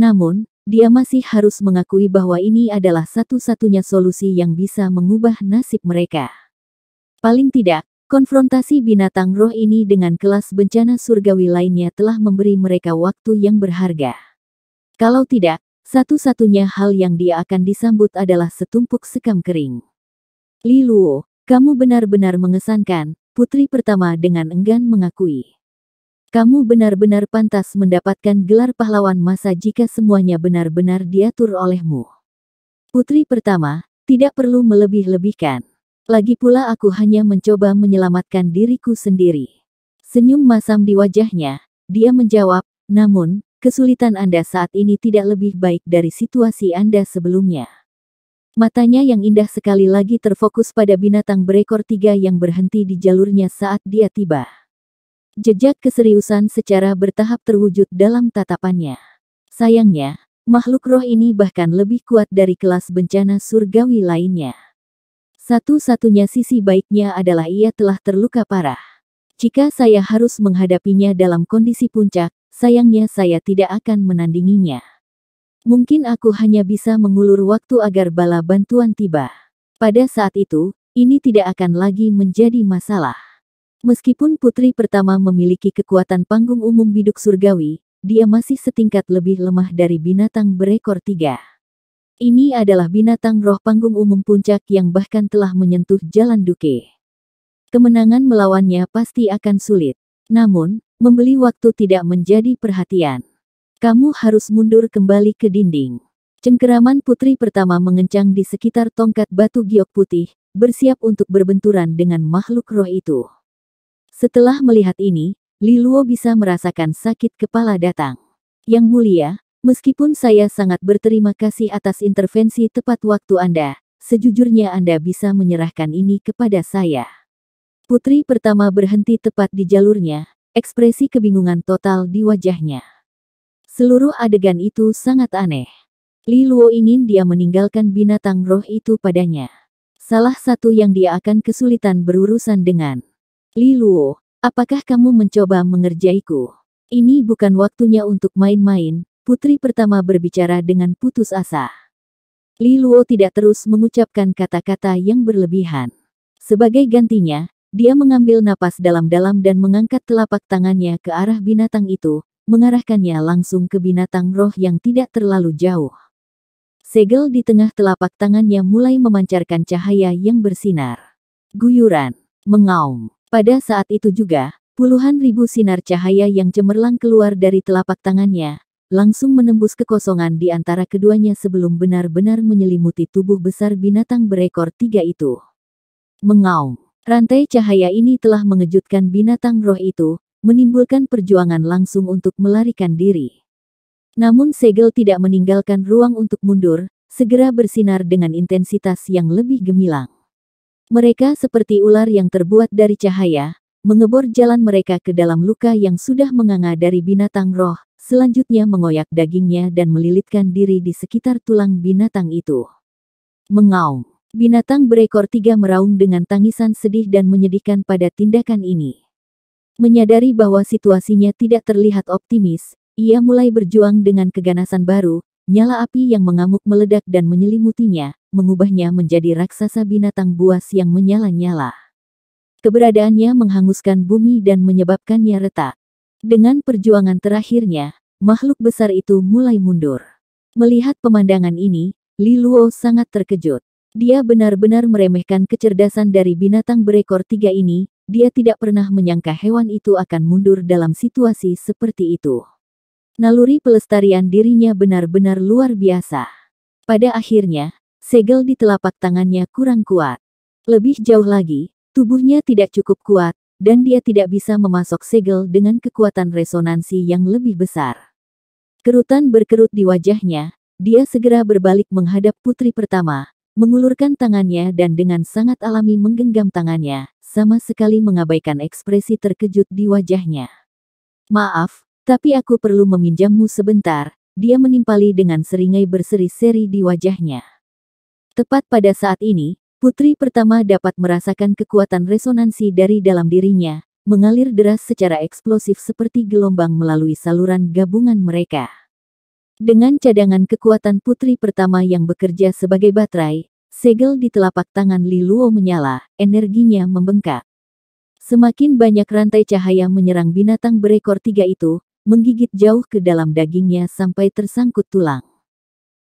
Namun, dia masih harus mengakui bahwa ini adalah satu-satunya solusi yang bisa mengubah nasib mereka. Paling tidak, Konfrontasi binatang roh ini dengan kelas bencana surgawi lainnya telah memberi mereka waktu yang berharga. Kalau tidak, satu-satunya hal yang dia akan disambut adalah setumpuk sekam kering. Liluo, kamu benar-benar mengesankan, putri pertama dengan enggan mengakui. Kamu benar-benar pantas mendapatkan gelar pahlawan masa jika semuanya benar-benar diatur olehmu. Putri pertama, tidak perlu melebih-lebihkan. Lagi pula aku hanya mencoba menyelamatkan diriku sendiri. Senyum masam di wajahnya, dia menjawab, namun, kesulitan Anda saat ini tidak lebih baik dari situasi Anda sebelumnya. Matanya yang indah sekali lagi terfokus pada binatang berekor tiga yang berhenti di jalurnya saat dia tiba. Jejak keseriusan secara bertahap terwujud dalam tatapannya. Sayangnya, makhluk roh ini bahkan lebih kuat dari kelas bencana surgawi lainnya. Satu-satunya sisi baiknya adalah ia telah terluka parah. Jika saya harus menghadapinya dalam kondisi puncak, sayangnya saya tidak akan menandinginya. Mungkin aku hanya bisa mengulur waktu agar bala bantuan tiba. Pada saat itu, ini tidak akan lagi menjadi masalah. Meskipun putri pertama memiliki kekuatan panggung umum biduk surgawi, dia masih setingkat lebih lemah dari binatang berekor tiga. Ini adalah binatang roh panggung umum puncak yang bahkan telah menyentuh jalan Duke. Kemenangan melawannya pasti akan sulit. Namun, membeli waktu tidak menjadi perhatian. Kamu harus mundur kembali ke dinding. Cengkeraman putri pertama mengencang di sekitar tongkat batu giok putih, bersiap untuk berbenturan dengan makhluk roh itu. Setelah melihat ini, Liluo bisa merasakan sakit kepala datang. Yang mulia, Meskipun saya sangat berterima kasih atas intervensi tepat waktu Anda, sejujurnya Anda bisa menyerahkan ini kepada saya. Putri pertama berhenti tepat di jalurnya, ekspresi kebingungan total di wajahnya. Seluruh adegan itu sangat aneh. Li Luo ingin dia meninggalkan binatang roh itu padanya. Salah satu yang dia akan kesulitan berurusan dengan. Li Luo, apakah kamu mencoba mengerjaiku? Ini bukan waktunya untuk main-main, putri pertama berbicara dengan putus asa. Li Luo tidak terus mengucapkan kata-kata yang berlebihan. Sebagai gantinya, dia mengambil napas dalam-dalam dan mengangkat telapak tangannya ke arah binatang itu, mengarahkannya langsung ke binatang roh yang tidak terlalu jauh. Segel di tengah telapak tangannya mulai memancarkan cahaya yang bersinar. Guyuran, mengaum. Pada saat itu juga, puluhan ribu sinar cahaya yang cemerlang keluar dari telapak tangannya, langsung menembus kekosongan di antara keduanya sebelum benar-benar menyelimuti tubuh besar binatang berekor tiga itu. Mengaum, rantai cahaya ini telah mengejutkan binatang roh itu, menimbulkan perjuangan langsung untuk melarikan diri. Namun segel tidak meninggalkan ruang untuk mundur, segera bersinar dengan intensitas yang lebih gemilang. Mereka seperti ular yang terbuat dari cahaya, mengebor jalan mereka ke dalam luka yang sudah menganga dari binatang roh, selanjutnya mengoyak dagingnya dan melilitkan diri di sekitar tulang binatang itu. Mengaum. Binatang berekor tiga meraung dengan tangisan sedih dan menyedihkan pada tindakan ini. Menyadari bahwa situasinya tidak terlihat optimis, ia mulai berjuang dengan keganasan baru, nyala api yang mengamuk meledak dan menyelimutinya, mengubahnya menjadi raksasa binatang buas yang menyala-nyala. Keberadaannya menghanguskan bumi dan menyebabkannya retak. Dengan perjuangan terakhirnya, makhluk besar itu mulai mundur. Melihat pemandangan ini, Li Luo sangat terkejut. Dia benar-benar meremehkan kecerdasan dari binatang berekor tiga ini, dia tidak pernah menyangka hewan itu akan mundur dalam situasi seperti itu. Naluri pelestarian dirinya benar-benar luar biasa. Pada akhirnya, segel di telapak tangannya kurang kuat. Lebih jauh lagi, tubuhnya tidak cukup kuat, dan dia tidak bisa memasok segel dengan kekuatan resonansi yang lebih besar. Kerutan berkerut di wajahnya, dia segera berbalik menghadap putri pertama, mengulurkan tangannya dan dengan sangat alami menggenggam tangannya, sama sekali mengabaikan ekspresi terkejut di wajahnya. Maaf, tapi aku perlu meminjammu sebentar, dia menimpali dengan seringai berseri-seri di wajahnya. Tepat pada saat ini, Putri pertama dapat merasakan kekuatan resonansi dari dalam dirinya, mengalir deras secara eksplosif seperti gelombang melalui saluran gabungan mereka. Dengan cadangan kekuatan putri pertama yang bekerja sebagai baterai, segel di telapak tangan Li Luo menyala, energinya membengkak. Semakin banyak rantai cahaya menyerang binatang berekor tiga itu, menggigit jauh ke dalam dagingnya sampai tersangkut tulang.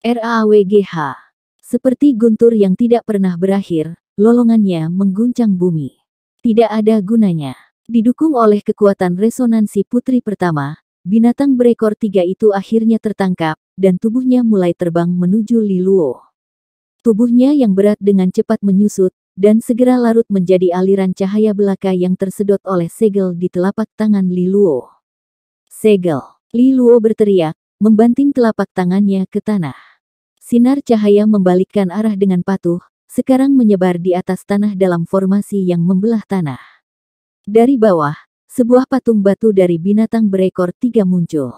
RAWGH seperti guntur yang tidak pernah berakhir, lolongannya mengguncang bumi. Tidak ada gunanya. Didukung oleh kekuatan resonansi putri pertama, binatang berekor tiga itu akhirnya tertangkap, dan tubuhnya mulai terbang menuju Liluo. Tubuhnya yang berat dengan cepat menyusut, dan segera larut menjadi aliran cahaya belaka yang tersedot oleh segel di telapak tangan Liluo. Segel, Liluo berteriak, membanting telapak tangannya ke tanah. Sinar cahaya membalikkan arah dengan patuh, sekarang menyebar di atas tanah dalam formasi yang membelah tanah. Dari bawah, sebuah patung batu dari binatang berekor tiga muncul.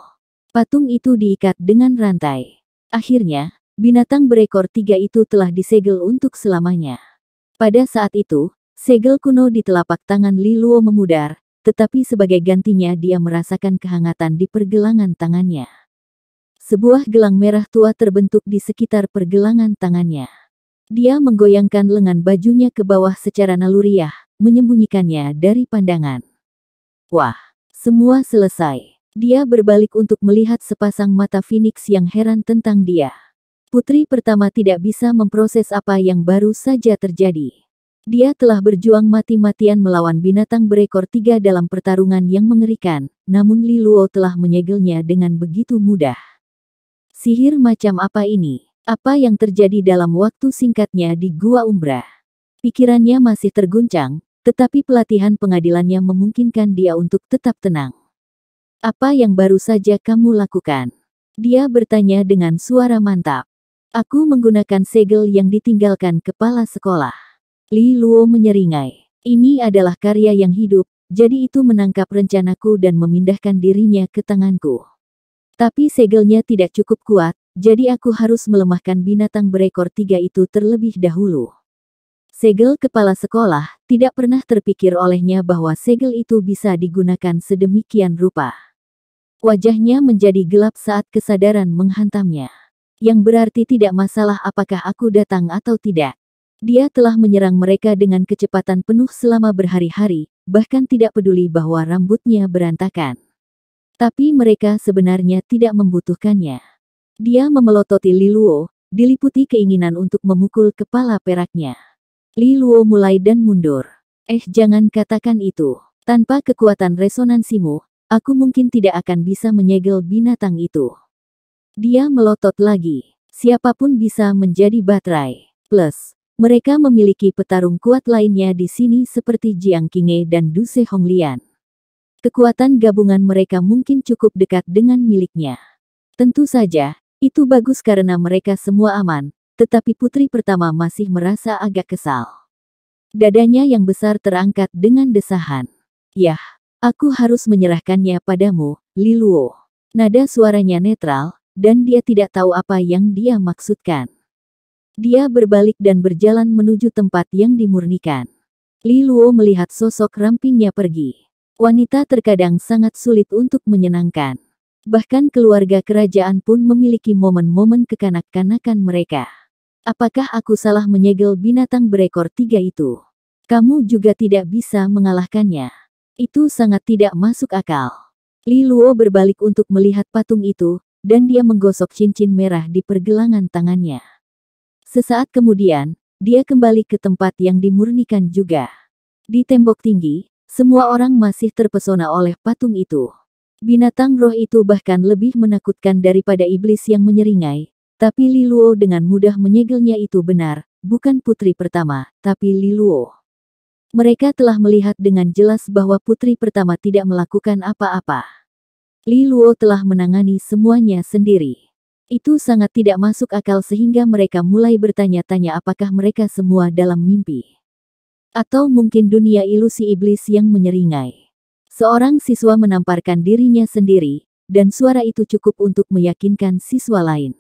Patung itu diikat dengan rantai. Akhirnya, binatang berekor tiga itu telah disegel untuk selamanya. Pada saat itu, segel kuno di telapak tangan Liluo memudar, tetapi sebagai gantinya dia merasakan kehangatan di pergelangan tangannya. Sebuah gelang merah tua terbentuk di sekitar pergelangan tangannya. Dia menggoyangkan lengan bajunya ke bawah secara naluriah, menyembunyikannya dari pandangan. Wah, semua selesai. Dia berbalik untuk melihat sepasang mata Phoenix yang heran tentang dia. Putri pertama tidak bisa memproses apa yang baru saja terjadi. Dia telah berjuang mati-matian melawan binatang berekor tiga dalam pertarungan yang mengerikan, namun Liluo telah menyegelnya dengan begitu mudah. Sihir macam apa ini? Apa yang terjadi dalam waktu singkatnya di Gua Umrah? Pikirannya masih terguncang, tetapi pelatihan pengadilannya memungkinkan dia untuk tetap tenang. Apa yang baru saja kamu lakukan? Dia bertanya dengan suara mantap. Aku menggunakan segel yang ditinggalkan kepala sekolah. Li Luo menyeringai. Ini adalah karya yang hidup, jadi itu menangkap rencanaku dan memindahkan dirinya ke tanganku. Tapi segelnya tidak cukup kuat, jadi aku harus melemahkan binatang berekor tiga itu terlebih dahulu. Segel kepala sekolah tidak pernah terpikir olehnya bahwa segel itu bisa digunakan sedemikian rupa. Wajahnya menjadi gelap saat kesadaran menghantamnya. Yang berarti tidak masalah apakah aku datang atau tidak. Dia telah menyerang mereka dengan kecepatan penuh selama berhari-hari, bahkan tidak peduli bahwa rambutnya berantakan. Tapi mereka sebenarnya tidak membutuhkannya. Dia memelototi Liluo, diliputi keinginan untuk memukul kepala peraknya. Liluo mulai dan mundur. Eh jangan katakan itu. Tanpa kekuatan resonansimu, aku mungkin tidak akan bisa menyegel binatang itu. Dia melotot lagi. Siapapun bisa menjadi baterai. Plus, mereka memiliki petarung kuat lainnya di sini seperti Jiang Qinghe dan Du Se Honglian. Kekuatan gabungan mereka mungkin cukup dekat dengan miliknya. Tentu saja, itu bagus karena mereka semua aman, tetapi putri pertama masih merasa agak kesal. Dadanya yang besar terangkat dengan desahan. Yah, aku harus menyerahkannya padamu, Liluo. Nada suaranya netral, dan dia tidak tahu apa yang dia maksudkan. Dia berbalik dan berjalan menuju tempat yang dimurnikan. Liluo melihat sosok rampingnya pergi. Wanita terkadang sangat sulit untuk menyenangkan. Bahkan keluarga kerajaan pun memiliki momen-momen kekanak-kanakan mereka. Apakah aku salah menyegel binatang berekor tiga itu? Kamu juga tidak bisa mengalahkannya. Itu sangat tidak masuk akal. Li Luo berbalik untuk melihat patung itu, dan dia menggosok cincin merah di pergelangan tangannya. Sesaat kemudian, dia kembali ke tempat yang dimurnikan juga. Di tembok tinggi, semua orang masih terpesona oleh patung itu. Binatang roh itu bahkan lebih menakutkan daripada iblis yang menyeringai. Tapi Liluo dengan mudah menyegelnya itu benar, bukan putri pertama, tapi Liluo. Mereka telah melihat dengan jelas bahwa putri pertama tidak melakukan apa-apa. Liluo telah menangani semuanya sendiri. Itu sangat tidak masuk akal sehingga mereka mulai bertanya-tanya apakah mereka semua dalam mimpi. Atau mungkin dunia ilusi iblis yang menyeringai. Seorang siswa menamparkan dirinya sendiri, dan suara itu cukup untuk meyakinkan siswa lain.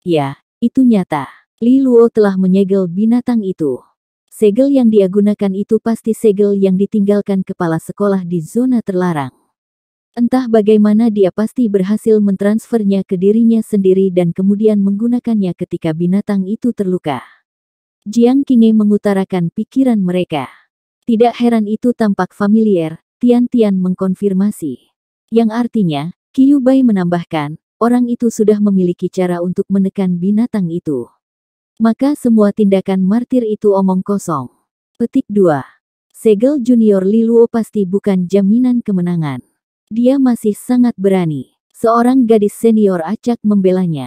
Ya, itu nyata. Li Luo telah menyegel binatang itu. Segel yang dia gunakan itu pasti segel yang ditinggalkan kepala sekolah di zona terlarang. Entah bagaimana dia pasti berhasil mentransfernya ke dirinya sendiri dan kemudian menggunakannya ketika binatang itu terluka. Jiang Qing'e mengutarakan pikiran mereka. Tidak heran itu tampak familiar, Tian Tian mengkonfirmasi. Yang artinya, Qiu Bai menambahkan, orang itu sudah memiliki cara untuk menekan binatang itu. Maka semua tindakan martir itu omong kosong. Petik 2. Segel Junior Liluo pasti bukan jaminan kemenangan. Dia masih sangat berani. Seorang gadis senior acak membelanya.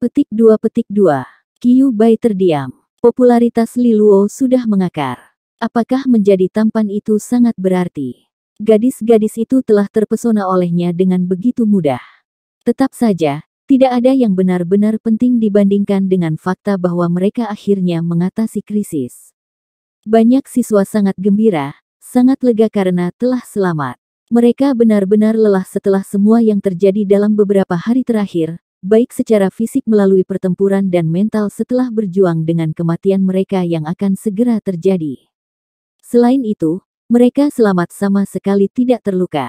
Petik 2 Petik 2. Qiu Bai terdiam. Popularitas Liluo sudah mengakar. Apakah menjadi tampan itu sangat berarti? Gadis-gadis itu telah terpesona olehnya dengan begitu mudah. Tetap saja, tidak ada yang benar-benar penting dibandingkan dengan fakta bahwa mereka akhirnya mengatasi krisis. Banyak siswa sangat gembira, sangat lega karena telah selamat. Mereka benar-benar lelah setelah semua yang terjadi dalam beberapa hari terakhir, baik secara fisik melalui pertempuran dan mental setelah berjuang dengan kematian mereka yang akan segera terjadi. Selain itu, mereka selamat sama sekali tidak terluka.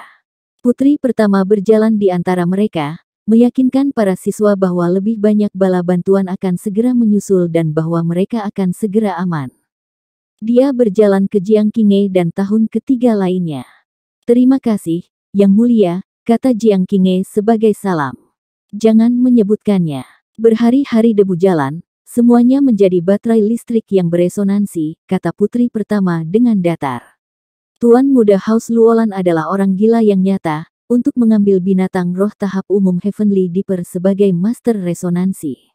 Putri pertama berjalan di antara mereka, meyakinkan para siswa bahwa lebih banyak bala bantuan akan segera menyusul dan bahwa mereka akan segera aman. Dia berjalan ke Jiang Jiangqinge dan tahun ketiga lainnya. Terima kasih, Yang Mulia, kata Jiang Jiangqinge sebagai salam. Jangan menyebutkannya. Berhari-hari debu jalan, semuanya menjadi baterai listrik yang beresonansi, kata putri pertama dengan datar. Tuan muda House Luolan adalah orang gila yang nyata, untuk mengambil binatang roh tahap umum Heavenly Deeper sebagai master resonansi.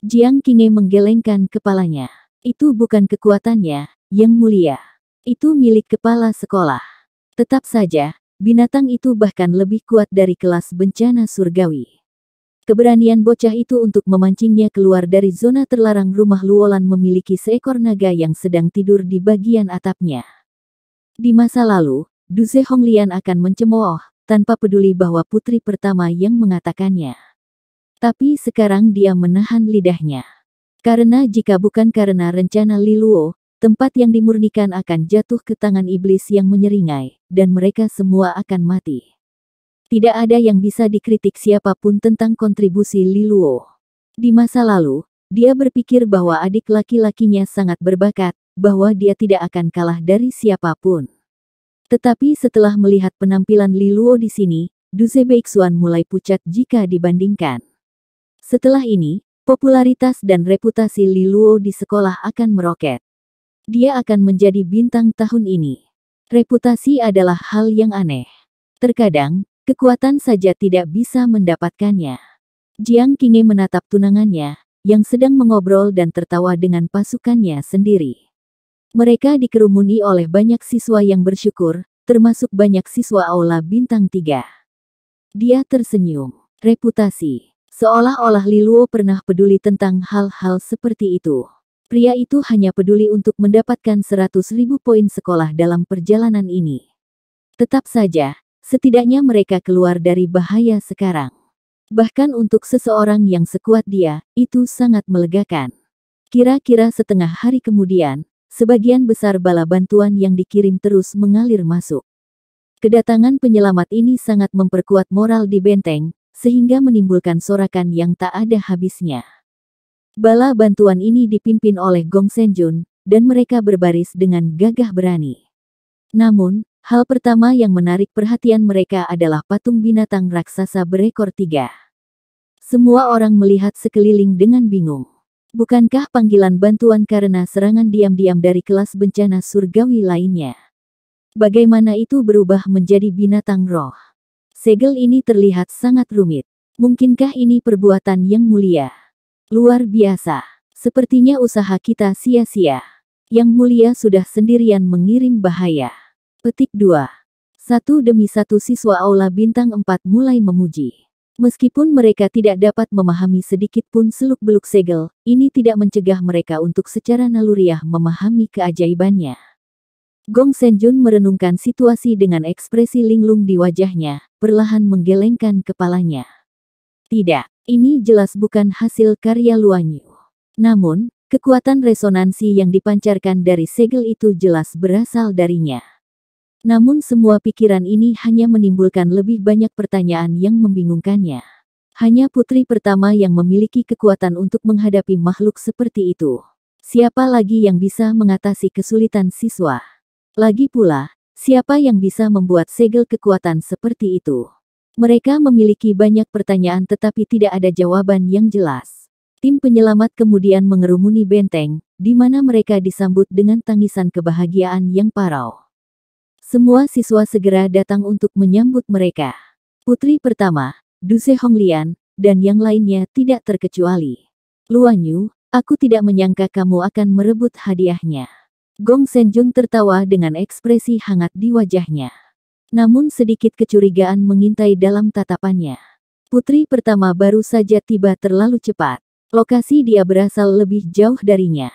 Jiang Kinge menggelengkan kepalanya. Itu bukan kekuatannya, yang mulia. Itu milik kepala sekolah. Tetap saja, binatang itu bahkan lebih kuat dari kelas bencana surgawi. Keberanian bocah itu untuk memancingnya keluar dari zona terlarang rumah Luolan memiliki seekor naga yang sedang tidur di bagian atapnya. Di masa lalu, Duze Honglian akan mencemooh, tanpa peduli bahwa putri pertama yang mengatakannya. Tapi sekarang dia menahan lidahnya. Karena jika bukan karena rencana Li Luo, tempat yang dimurnikan akan jatuh ke tangan iblis yang menyeringai, dan mereka semua akan mati. Tidak ada yang bisa dikritik siapapun tentang kontribusi Liluo. Di masa lalu, dia berpikir bahwa adik laki-lakinya sangat berbakat, bahwa dia tidak akan kalah dari siapapun. Tetapi setelah melihat penampilan Liluo di sini, Duze Beixuan mulai pucat jika dibandingkan. Setelah ini, popularitas dan reputasi Liluo di sekolah akan meroket. Dia akan menjadi bintang tahun ini. Reputasi adalah hal yang aneh. Terkadang, Kekuatan saja tidak bisa mendapatkannya. Jiang Qing'e menatap tunangannya, yang sedang mengobrol dan tertawa dengan pasukannya sendiri. Mereka dikerumuni oleh banyak siswa yang bersyukur, termasuk banyak siswa aula bintang tiga. Dia tersenyum. Reputasi. Seolah-olah Liluo pernah peduli tentang hal-hal seperti itu. Pria itu hanya peduli untuk mendapatkan 100.000 poin sekolah dalam perjalanan ini. Tetap saja, setidaknya mereka keluar dari bahaya sekarang. Bahkan untuk seseorang yang sekuat dia, itu sangat melegakan. Kira-kira setengah hari kemudian, sebagian besar bala bantuan yang dikirim terus mengalir masuk. Kedatangan penyelamat ini sangat memperkuat moral di benteng, sehingga menimbulkan sorakan yang tak ada habisnya. Bala bantuan ini dipimpin oleh Gong Senjun, dan mereka berbaris dengan gagah berani. Namun, Hal pertama yang menarik perhatian mereka adalah patung binatang raksasa berekor tiga. Semua orang melihat sekeliling dengan bingung. Bukankah panggilan bantuan karena serangan diam-diam dari kelas bencana surgawi lainnya? Bagaimana itu berubah menjadi binatang roh? Segel ini terlihat sangat rumit. Mungkinkah ini perbuatan yang mulia? Luar biasa. Sepertinya usaha kita sia-sia. Yang mulia sudah sendirian mengirim bahaya. Petik 2. Satu demi satu siswa Aula Bintang 4 mulai memuji. Meskipun mereka tidak dapat memahami sedikit pun seluk-beluk segel, ini tidak mencegah mereka untuk secara naluriah memahami keajaibannya. Gong Senjun merenungkan situasi dengan ekspresi linglung di wajahnya, perlahan menggelengkan kepalanya. Tidak, ini jelas bukan hasil karya Luanyu. Namun, kekuatan resonansi yang dipancarkan dari segel itu jelas berasal darinya. Namun semua pikiran ini hanya menimbulkan lebih banyak pertanyaan yang membingungkannya. Hanya putri pertama yang memiliki kekuatan untuk menghadapi makhluk seperti itu. Siapa lagi yang bisa mengatasi kesulitan siswa? Lagi pula, siapa yang bisa membuat segel kekuatan seperti itu? Mereka memiliki banyak pertanyaan tetapi tidak ada jawaban yang jelas. Tim penyelamat kemudian mengerumuni benteng, di mana mereka disambut dengan tangisan kebahagiaan yang parau. Semua siswa segera datang untuk menyambut mereka. Putri pertama, Duse Honglian, dan yang lainnya tidak terkecuali. Luanyu, aku tidak menyangka kamu akan merebut hadiahnya. Gong Senjung tertawa dengan ekspresi hangat di wajahnya. Namun sedikit kecurigaan mengintai dalam tatapannya. Putri pertama baru saja tiba terlalu cepat. Lokasi dia berasal lebih jauh darinya.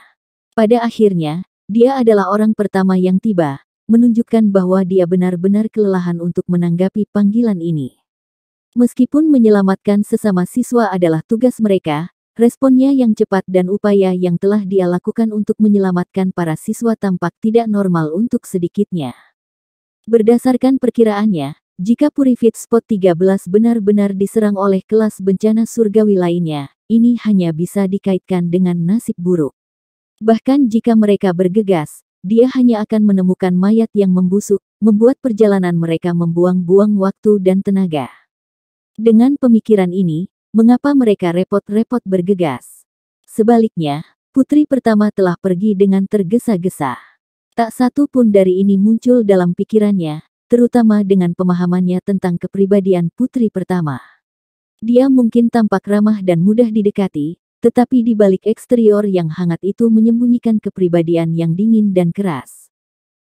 Pada akhirnya, dia adalah orang pertama yang tiba, menunjukkan bahwa dia benar-benar kelelahan untuk menanggapi panggilan ini. Meskipun menyelamatkan sesama siswa adalah tugas mereka, responnya yang cepat dan upaya yang telah dia lakukan untuk menyelamatkan para siswa tampak tidak normal untuk sedikitnya. Berdasarkan perkiraannya, jika Purifit Spot 13 benar-benar diserang oleh kelas bencana surgawi lainnya, ini hanya bisa dikaitkan dengan nasib buruk. Bahkan jika mereka bergegas, dia hanya akan menemukan mayat yang membusuk, membuat perjalanan mereka membuang-buang waktu dan tenaga. Dengan pemikiran ini, mengapa mereka repot-repot bergegas? Sebaliknya, putri pertama telah pergi dengan tergesa-gesa. Tak satu pun dari ini muncul dalam pikirannya, terutama dengan pemahamannya tentang kepribadian putri pertama. Dia mungkin tampak ramah dan mudah didekati, tetapi di balik eksterior yang hangat itu menyembunyikan kepribadian yang dingin dan keras.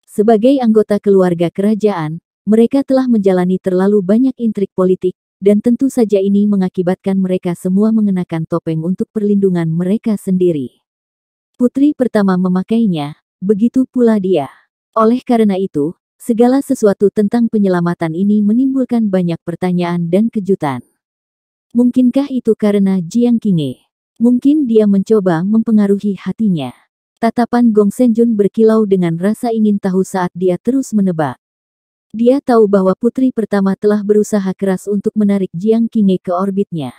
Sebagai anggota keluarga kerajaan, mereka telah menjalani terlalu banyak intrik politik, dan tentu saja ini mengakibatkan mereka semua mengenakan topeng untuk perlindungan mereka sendiri. Putri pertama memakainya, begitu pula dia. Oleh karena itu, segala sesuatu tentang penyelamatan ini menimbulkan banyak pertanyaan dan kejutan. Mungkinkah itu karena Jiang Qinghe? Mungkin dia mencoba mempengaruhi hatinya. Tatapan Gong Senjun berkilau dengan rasa ingin tahu saat dia terus menebak. Dia tahu bahwa putri pertama telah berusaha keras untuk menarik Jiang Qinge ke orbitnya.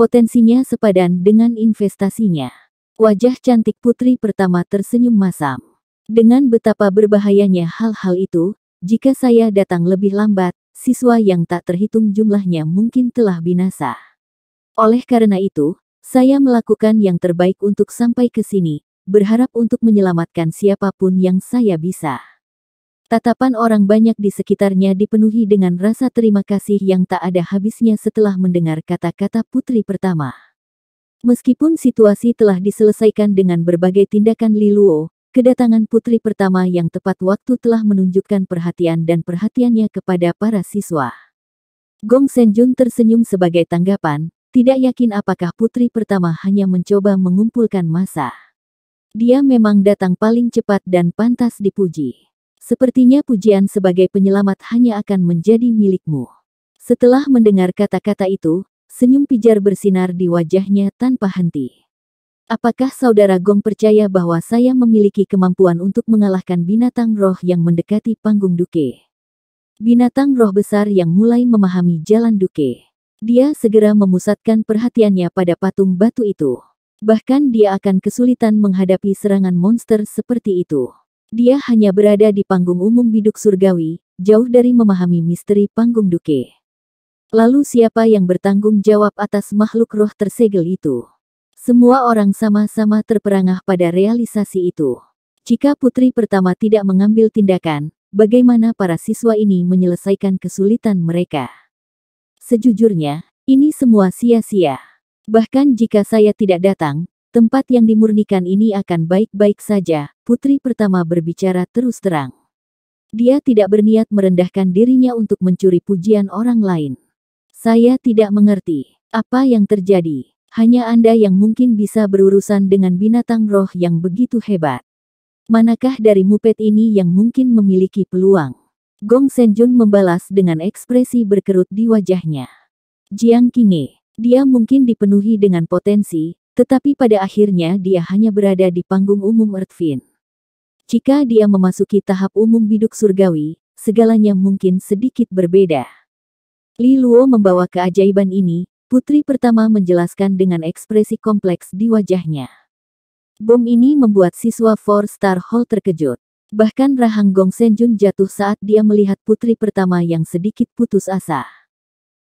Potensinya sepadan dengan investasinya. Wajah cantik putri pertama tersenyum masam. Dengan betapa berbahayanya hal-hal itu, jika saya datang lebih lambat, siswa yang tak terhitung jumlahnya mungkin telah binasa. Oleh karena itu, saya melakukan yang terbaik untuk sampai ke sini, berharap untuk menyelamatkan siapapun yang saya bisa. Tatapan orang banyak di sekitarnya dipenuhi dengan rasa terima kasih yang tak ada habisnya setelah mendengar kata-kata putri pertama. Meskipun situasi telah diselesaikan dengan berbagai tindakan Liluo, kedatangan putri pertama yang tepat waktu telah menunjukkan perhatian dan perhatiannya kepada para siswa. Gong Senjun tersenyum sebagai tanggapan, tidak yakin apakah putri pertama hanya mencoba mengumpulkan masa. Dia memang datang paling cepat dan pantas dipuji. Sepertinya pujian sebagai penyelamat hanya akan menjadi milikmu. Setelah mendengar kata-kata itu, senyum pijar bersinar di wajahnya tanpa henti. Apakah saudara Gong percaya bahwa saya memiliki kemampuan untuk mengalahkan binatang roh yang mendekati panggung Duke? Binatang roh besar yang mulai memahami jalan Duke. Dia segera memusatkan perhatiannya pada patung batu itu. Bahkan dia akan kesulitan menghadapi serangan monster seperti itu. Dia hanya berada di panggung umum biduk surgawi, jauh dari memahami misteri panggung duke. Lalu siapa yang bertanggung jawab atas makhluk roh tersegel itu? Semua orang sama-sama terperangah pada realisasi itu. Jika putri pertama tidak mengambil tindakan, bagaimana para siswa ini menyelesaikan kesulitan mereka? Sejujurnya, ini semua sia-sia. Bahkan jika saya tidak datang, tempat yang dimurnikan ini akan baik-baik saja, putri pertama berbicara terus terang. Dia tidak berniat merendahkan dirinya untuk mencuri pujian orang lain. Saya tidak mengerti apa yang terjadi. Hanya Anda yang mungkin bisa berurusan dengan binatang roh yang begitu hebat. Manakah dari mupet ini yang mungkin memiliki peluang? Gong Senjun membalas dengan ekspresi berkerut di wajahnya. Jiang Qingye, dia mungkin dipenuhi dengan potensi, tetapi pada akhirnya dia hanya berada di panggung umum Earthfin. Jika dia memasuki tahap umum biduk surgawi, segalanya mungkin sedikit berbeda. Li Luo membawa keajaiban ini, putri pertama menjelaskan dengan ekspresi kompleks di wajahnya. Bom ini membuat siswa Four Star Hall terkejut. Bahkan Rahang Gong Senjun jatuh saat dia melihat putri pertama yang sedikit putus asa.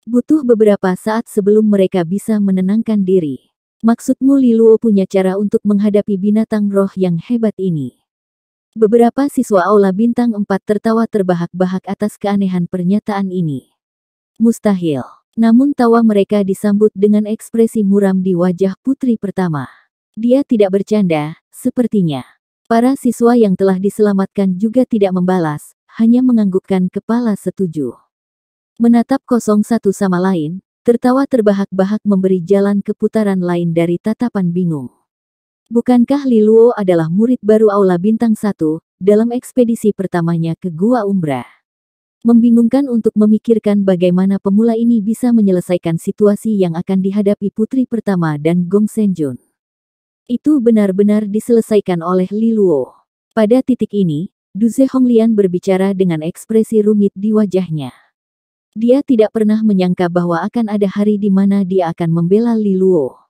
Butuh beberapa saat sebelum mereka bisa menenangkan diri. Maksudmu Liluo punya cara untuk menghadapi binatang roh yang hebat ini. Beberapa siswa Aula Bintang 4 tertawa terbahak-bahak atas keanehan pernyataan ini. Mustahil. Namun tawa mereka disambut dengan ekspresi muram di wajah putri pertama. Dia tidak bercanda, sepertinya. Para siswa yang telah diselamatkan juga tidak membalas, hanya menganggukkan kepala setuju. Menatap kosong satu sama lain, tertawa terbahak-bahak memberi jalan keputaran lain dari tatapan bingung. Bukankah Liluo adalah murid baru Aula Bintang Satu dalam ekspedisi pertamanya ke Gua Umbra? Membingungkan untuk memikirkan bagaimana pemula ini bisa menyelesaikan situasi yang akan dihadapi putri pertama dan Gong Senjun itu benar-benar diselesaikan oleh Liluo. Pada titik ini, Du Honglian berbicara dengan ekspresi rumit di wajahnya. Dia tidak pernah menyangka bahwa akan ada hari di mana dia akan membela Liluo.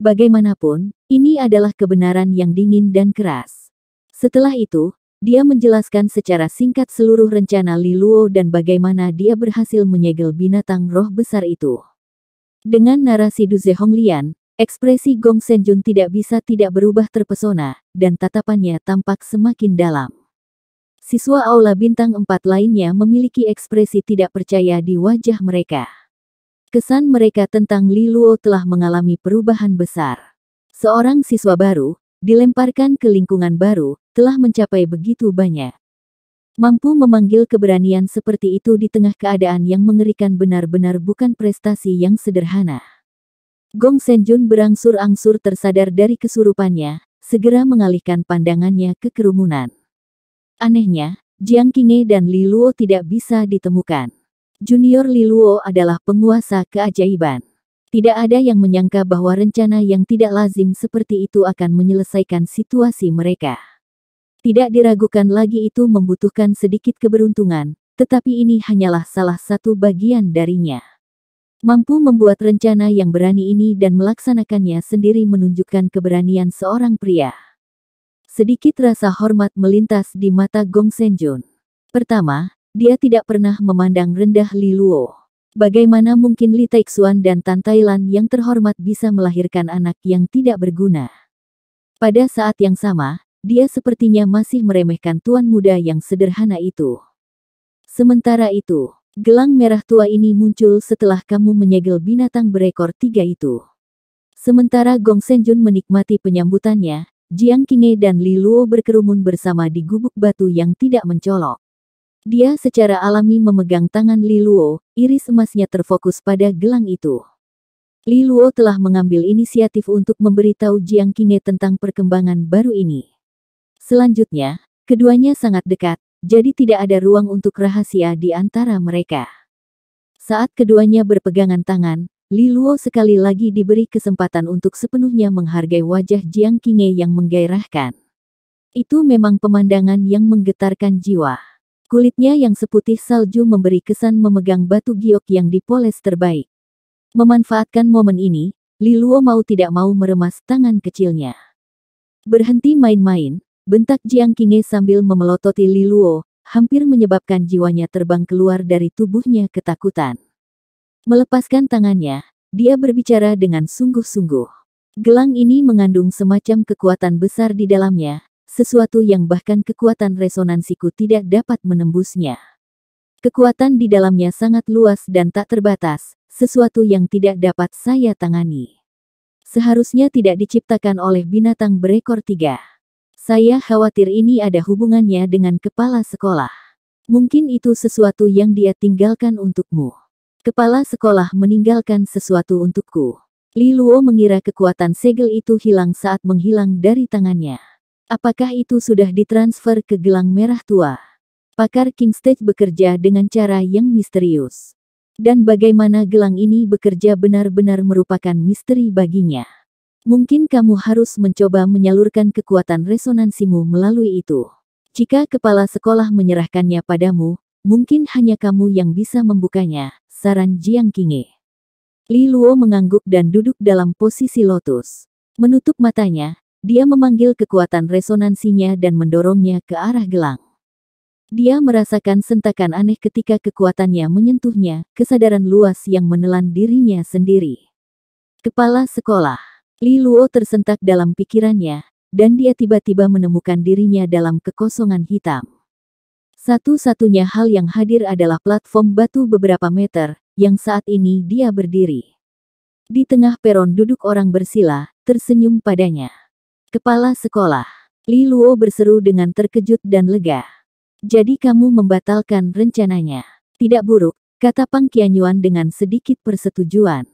Bagaimanapun, ini adalah kebenaran yang dingin dan keras. Setelah itu, dia menjelaskan secara singkat seluruh rencana Liluo dan bagaimana dia berhasil menyegel binatang roh besar itu. Dengan narasi Du Honglian, Ekspresi Gong Senjun tidak bisa tidak berubah terpesona, dan tatapannya tampak semakin dalam. Siswa Aula Bintang empat lainnya memiliki ekspresi tidak percaya di wajah mereka. Kesan mereka tentang Li Luo telah mengalami perubahan besar. Seorang siswa baru, dilemparkan ke lingkungan baru, telah mencapai begitu banyak. Mampu memanggil keberanian seperti itu di tengah keadaan yang mengerikan benar-benar bukan prestasi yang sederhana. Gong Senjun berangsur-angsur tersadar dari kesurupannya, segera mengalihkan pandangannya ke kerumunan. Anehnya, Jiang Qing'e dan Li Luo tidak bisa ditemukan. Junior Li Luo adalah penguasa keajaiban. Tidak ada yang menyangka bahwa rencana yang tidak lazim seperti itu akan menyelesaikan situasi mereka. Tidak diragukan lagi itu membutuhkan sedikit keberuntungan, tetapi ini hanyalah salah satu bagian darinya. Mampu membuat rencana yang berani ini dan melaksanakannya sendiri menunjukkan keberanian seorang pria. Sedikit rasa hormat melintas di mata Gong Senjun. Pertama, dia tidak pernah memandang rendah Li Luo. Bagaimana mungkin Li Taixuan dan Tan Thailand yang terhormat bisa melahirkan anak yang tidak berguna? Pada saat yang sama, dia sepertinya masih meremehkan tuan muda yang sederhana itu. Sementara itu, Gelang merah tua ini muncul setelah kamu menyegel binatang berekor tiga itu. Sementara Gong Senjun menikmati penyambutannya, Jiang Qing'e dan Li Luo berkerumun bersama di gubuk batu yang tidak mencolok. Dia secara alami memegang tangan Li Luo, iris emasnya terfokus pada gelang itu. Li Luo telah mengambil inisiatif untuk memberitahu Jiang Qing'e tentang perkembangan baru ini. Selanjutnya, keduanya sangat dekat, jadi tidak ada ruang untuk rahasia di antara mereka. Saat keduanya berpegangan tangan, Li Luo sekali lagi diberi kesempatan untuk sepenuhnya menghargai wajah Jiang Qingye yang menggairahkan. Itu memang pemandangan yang menggetarkan jiwa. Kulitnya yang seputih salju memberi kesan memegang batu giok yang dipoles terbaik. Memanfaatkan momen ini, Li Luo mau tidak mau meremas tangan kecilnya. Berhenti main-main, Bentak Jiang Qing'e sambil memelototi Li Luo, hampir menyebabkan jiwanya terbang keluar dari tubuhnya ketakutan. Melepaskan tangannya, dia berbicara dengan sungguh-sungguh. Gelang ini mengandung semacam kekuatan besar di dalamnya, sesuatu yang bahkan kekuatan resonansiku tidak dapat menembusnya. Kekuatan di dalamnya sangat luas dan tak terbatas, sesuatu yang tidak dapat saya tangani. Seharusnya tidak diciptakan oleh binatang berekor tiga. Saya khawatir ini ada hubungannya dengan kepala sekolah. Mungkin itu sesuatu yang dia tinggalkan untukmu. Kepala sekolah meninggalkan sesuatu untukku. Li Luo mengira kekuatan segel itu hilang saat menghilang dari tangannya. Apakah itu sudah ditransfer ke gelang merah tua? Pakar King Stage bekerja dengan cara yang misterius. Dan bagaimana gelang ini bekerja benar-benar merupakan misteri baginya. Mungkin kamu harus mencoba menyalurkan kekuatan resonansimu melalui itu. Jika kepala sekolah menyerahkannya padamu, mungkin hanya kamu yang bisa membukanya, saran Jiang Qingye. Li Luo mengangguk dan duduk dalam posisi lotus. Menutup matanya, dia memanggil kekuatan resonansinya dan mendorongnya ke arah gelang. Dia merasakan sentakan aneh ketika kekuatannya menyentuhnya, kesadaran luas yang menelan dirinya sendiri. Kepala sekolah Li Luo tersentak dalam pikirannya, dan dia tiba-tiba menemukan dirinya dalam kekosongan hitam. Satu-satunya hal yang hadir adalah platform batu beberapa meter, yang saat ini dia berdiri. Di tengah peron duduk orang bersila, tersenyum padanya. Kepala sekolah, Li Luo berseru dengan terkejut dan lega. Jadi kamu membatalkan rencananya. Tidak buruk, kata Pang Qianyuan dengan sedikit persetujuan.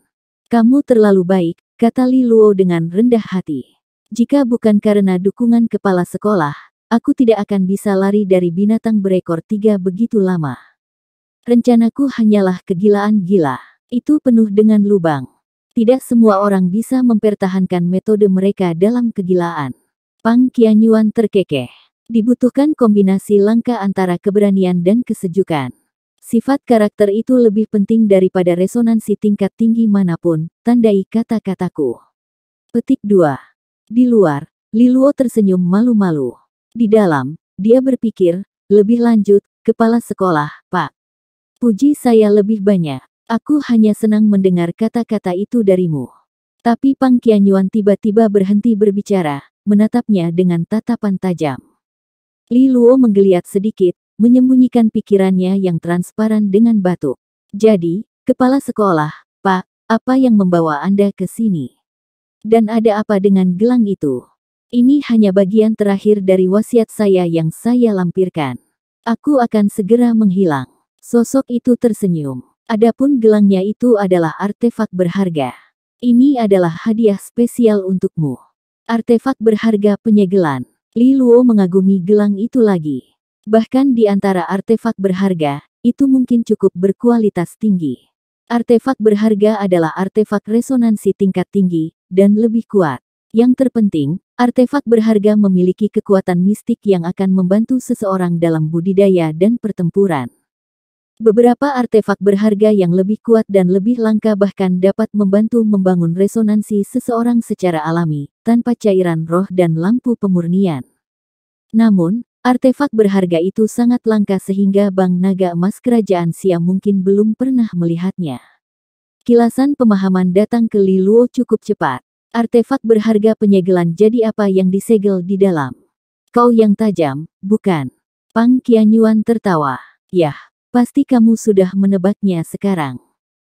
Kamu terlalu baik, kata Li Luo dengan rendah hati. Jika bukan karena dukungan kepala sekolah, aku tidak akan bisa lari dari binatang berekor tiga begitu lama. Rencanaku hanyalah kegilaan gila. Itu penuh dengan lubang. Tidak semua orang bisa mempertahankan metode mereka dalam kegilaan. Pang Qianyuan terkekeh. Dibutuhkan kombinasi langka antara keberanian dan kesejukan. Sifat karakter itu lebih penting daripada resonansi tingkat tinggi manapun, tandai kata-kataku. Petik 2. Di luar, Liluo tersenyum malu-malu. Di dalam, dia berpikir, lebih lanjut, kepala sekolah, Pak. Puji saya lebih banyak. Aku hanya senang mendengar kata-kata itu darimu. Tapi Pang Qianyuan tiba-tiba berhenti berbicara, menatapnya dengan tatapan tajam. Li Luo menggeliat sedikit, menyembunyikan pikirannya yang transparan dengan batuk. Jadi, kepala sekolah, Pak, apa yang membawa Anda ke sini? Dan ada apa dengan gelang itu? Ini hanya bagian terakhir dari wasiat saya yang saya lampirkan. Aku akan segera menghilang. Sosok itu tersenyum. Adapun gelangnya itu adalah artefak berharga. Ini adalah hadiah spesial untukmu. Artefak berharga penyegelan. Li Luo mengagumi gelang itu lagi. Bahkan di antara artefak berharga, itu mungkin cukup berkualitas tinggi. Artefak berharga adalah artefak resonansi tingkat tinggi dan lebih kuat. Yang terpenting, artefak berharga memiliki kekuatan mistik yang akan membantu seseorang dalam budidaya dan pertempuran. Beberapa artefak berharga yang lebih kuat dan lebih langka bahkan dapat membantu membangun resonansi seseorang secara alami, tanpa cairan roh dan lampu pemurnian. Namun, Artefak berharga itu sangat langka sehingga Bang Naga Emas Kerajaan Siam mungkin belum pernah melihatnya. Kilasan pemahaman datang ke Liluo cukup cepat. Artefak berharga penyegelan jadi apa yang disegel di dalam? Kau yang tajam, bukan? Pang Kianyuan tertawa. Yah, pasti kamu sudah menebaknya sekarang.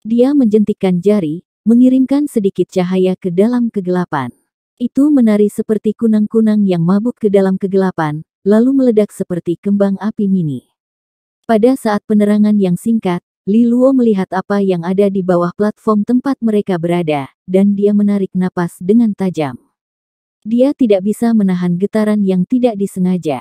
Dia menjentikkan jari, mengirimkan sedikit cahaya ke dalam kegelapan. Itu menari seperti kunang-kunang yang mabuk ke dalam kegelapan, lalu meledak seperti kembang api mini. Pada saat penerangan yang singkat, Li Luo melihat apa yang ada di bawah platform tempat mereka berada, dan dia menarik napas dengan tajam. Dia tidak bisa menahan getaran yang tidak disengaja.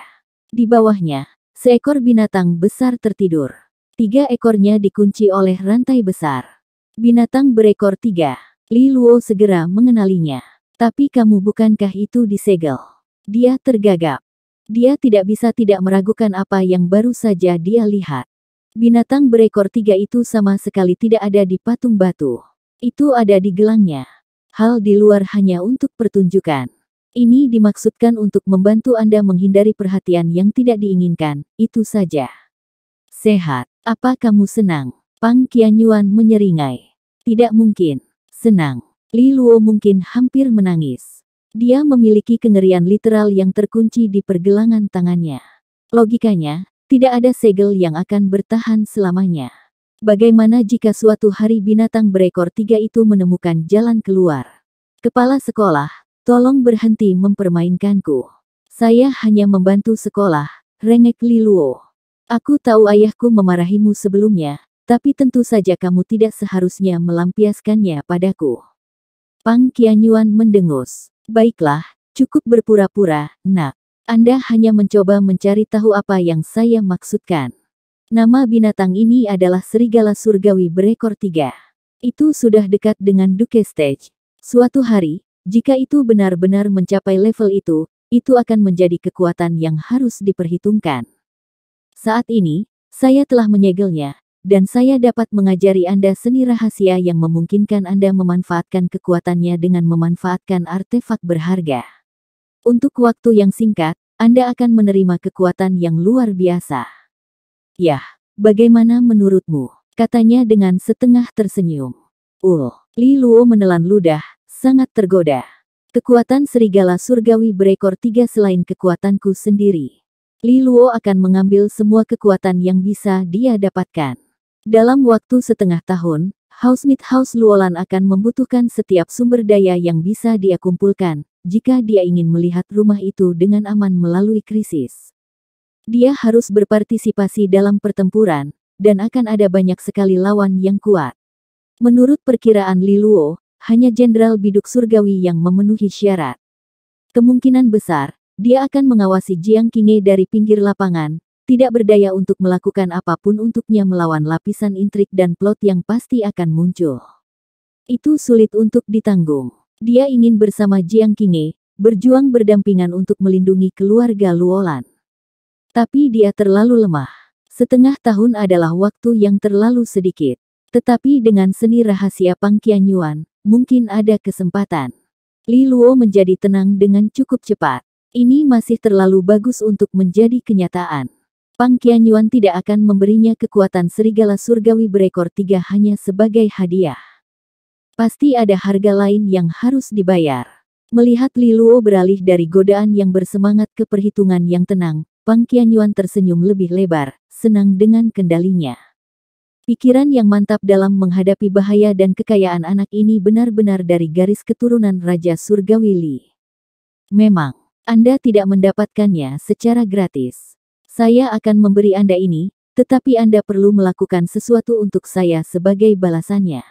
Di bawahnya, seekor binatang besar tertidur. Tiga ekornya dikunci oleh rantai besar. Binatang berekor tiga. Li Luo segera mengenalinya. Tapi kamu bukankah itu disegel? Dia tergagap. Dia tidak bisa tidak meragukan apa yang baru saja dia lihat. Binatang berekor tiga itu sama sekali tidak ada di patung batu. Itu ada di gelangnya. Hal di luar hanya untuk pertunjukan. Ini dimaksudkan untuk membantu Anda menghindari perhatian yang tidak diinginkan, itu saja. Sehat, apa kamu senang? Pang Qianyuan menyeringai. Tidak mungkin. Senang. Li Luo mungkin hampir menangis. Dia memiliki kengerian literal yang terkunci di pergelangan tangannya. Logikanya, tidak ada segel yang akan bertahan selamanya. Bagaimana jika suatu hari binatang berekor tiga itu menemukan jalan keluar? Kepala sekolah, tolong berhenti mempermainkanku. Saya hanya membantu sekolah, rengek Liluo. Aku tahu ayahku memarahimu sebelumnya, tapi tentu saja kamu tidak seharusnya melampiaskannya padaku. Pang Qianyuan mendengus. Baiklah, cukup berpura-pura, nak. Anda hanya mencoba mencari tahu apa yang saya maksudkan. Nama binatang ini adalah serigala surgawi berekor tiga. Itu sudah dekat dengan Duke Stage. Suatu hari, jika itu benar-benar mencapai level itu, itu akan menjadi kekuatan yang harus diperhitungkan. Saat ini, saya telah menyegelnya, dan saya dapat mengajari Anda seni rahasia yang memungkinkan Anda memanfaatkan kekuatannya dengan memanfaatkan artefak berharga. Untuk waktu yang singkat, Anda akan menerima kekuatan yang luar biasa. Yah, bagaimana menurutmu? Katanya dengan setengah tersenyum. Ul, Li Luo menelan ludah, sangat tergoda. Kekuatan serigala surgawi berekor tiga selain kekuatanku sendiri. Li Luo akan mengambil semua kekuatan yang bisa dia dapatkan. Dalam waktu setengah tahun, Housemate House Luolan akan membutuhkan setiap sumber daya yang bisa dia kumpulkan, jika dia ingin melihat rumah itu dengan aman melalui krisis. Dia harus berpartisipasi dalam pertempuran, dan akan ada banyak sekali lawan yang kuat. Menurut perkiraan Liluo, hanya Jenderal Biduk Surgawi yang memenuhi syarat. Kemungkinan besar, dia akan mengawasi Jiang Qinge dari pinggir lapangan, tidak berdaya untuk melakukan apapun untuknya melawan lapisan intrik dan plot yang pasti akan muncul. Itu sulit untuk ditanggung. Dia ingin bersama Jiang Qinghe, berjuang berdampingan untuk melindungi keluarga Luolan. Tapi dia terlalu lemah. Setengah tahun adalah waktu yang terlalu sedikit. Tetapi dengan seni rahasia Pang Qianyuan, mungkin ada kesempatan. Li Luo menjadi tenang dengan cukup cepat. Ini masih terlalu bagus untuk menjadi kenyataan. Pang Qianyuan tidak akan memberinya kekuatan serigala surgawi berekor tiga hanya sebagai hadiah. Pasti ada harga lain yang harus dibayar. Melihat Li Luo beralih dari godaan yang bersemangat ke perhitungan yang tenang, Pang Qianyuan tersenyum lebih lebar, senang dengan kendalinya. Pikiran yang mantap dalam menghadapi bahaya dan kekayaan anak ini benar-benar dari garis keturunan Raja Surgawili. Memang, Anda tidak mendapatkannya secara gratis. Saya akan memberi Anda ini, tetapi Anda perlu melakukan sesuatu untuk saya sebagai balasannya.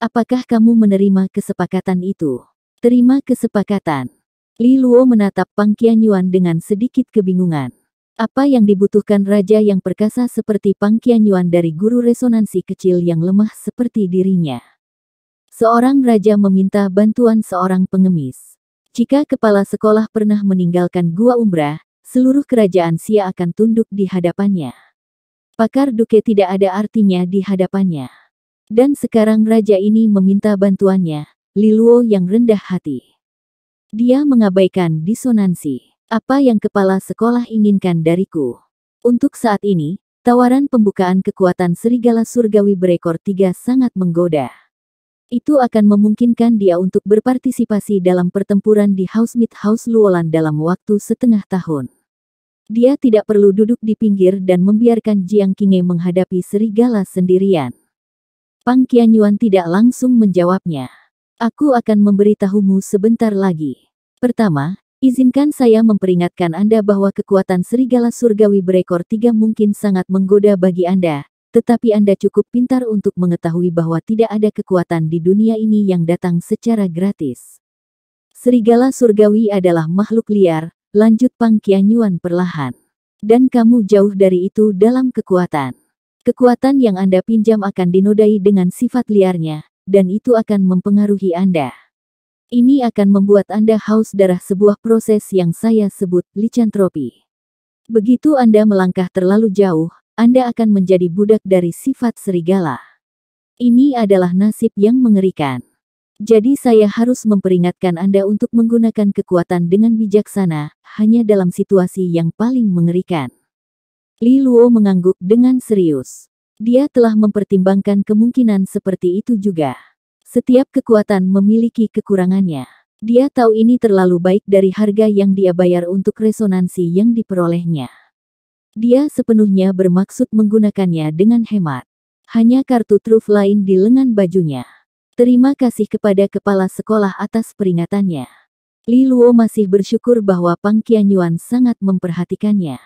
Apakah kamu menerima kesepakatan itu? Terima kesepakatan. Li Luo menatap Pang Qianyuan dengan sedikit kebingungan. Apa yang dibutuhkan raja yang perkasa seperti Pang Qianyuan dari guru resonansi kecil yang lemah seperti dirinya? Seorang raja meminta bantuan seorang pengemis. Jika kepala sekolah pernah meninggalkan gua umrah, seluruh kerajaan Sia akan tunduk di hadapannya. Pakar Duke tidak ada artinya di hadapannya. Dan sekarang raja ini meminta bantuannya, Liluo yang rendah hati. Dia mengabaikan disonansi. Apa yang kepala sekolah inginkan dariku? Untuk saat ini, tawaran pembukaan kekuatan serigala surgawi berekor tiga sangat menggoda. Itu akan memungkinkan dia untuk berpartisipasi dalam pertempuran di House Mid House Luolan dalam waktu setengah tahun. Dia tidak perlu duduk di pinggir dan membiarkan Jiang Qinghe menghadapi serigala sendirian. Pang Qianyuan tidak langsung menjawabnya. Aku akan memberitahumu sebentar lagi. Pertama, izinkan saya memperingatkan Anda bahwa kekuatan serigala surgawi berekor tiga mungkin sangat menggoda bagi Anda, tetapi Anda cukup pintar untuk mengetahui bahwa tidak ada kekuatan di dunia ini yang datang secara gratis. Serigala surgawi adalah makhluk liar, lanjut Pang Pangkianyuan perlahan. Dan kamu jauh dari itu dalam kekuatan. Kekuatan yang Anda pinjam akan dinodai dengan sifat liarnya, dan itu akan mempengaruhi Anda. Ini akan membuat Anda haus darah sebuah proses yang saya sebut licantropi. Begitu Anda melangkah terlalu jauh, Anda akan menjadi budak dari sifat serigala. Ini adalah nasib yang mengerikan. Jadi saya harus memperingatkan Anda untuk menggunakan kekuatan dengan bijaksana, hanya dalam situasi yang paling mengerikan. Li Luo mengangguk dengan serius. Dia telah mempertimbangkan kemungkinan seperti itu juga. Setiap kekuatan memiliki kekurangannya. Dia tahu ini terlalu baik dari harga yang dia bayar untuk resonansi yang diperolehnya. Dia sepenuhnya bermaksud menggunakannya dengan hemat. Hanya kartu truf lain di lengan bajunya. Terima kasih kepada kepala sekolah atas peringatannya. Li Luo masih bersyukur bahwa Pang Qianyuan sangat memperhatikannya.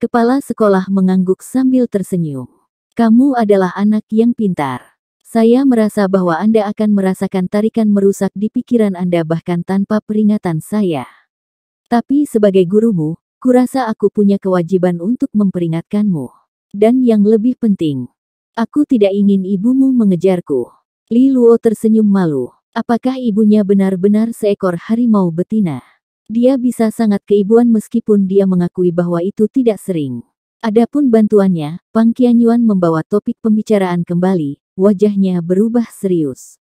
Kepala sekolah mengangguk sambil tersenyum. Kamu adalah anak yang pintar. Saya merasa bahwa Anda akan merasakan tarikan merusak di pikiran Anda bahkan tanpa peringatan saya. Tapi sebagai gurumu, kurasa aku punya kewajiban untuk memperingatkanmu. Dan yang lebih penting, aku tidak ingin ibumu mengejarku. Li Luo tersenyum malu. Apakah ibunya benar-benar seekor harimau betina? Dia bisa sangat keibuan meskipun dia mengakui bahwa itu tidak sering. Adapun bantuannya, Pang Qianyuan membawa topik pembicaraan kembali, wajahnya berubah serius.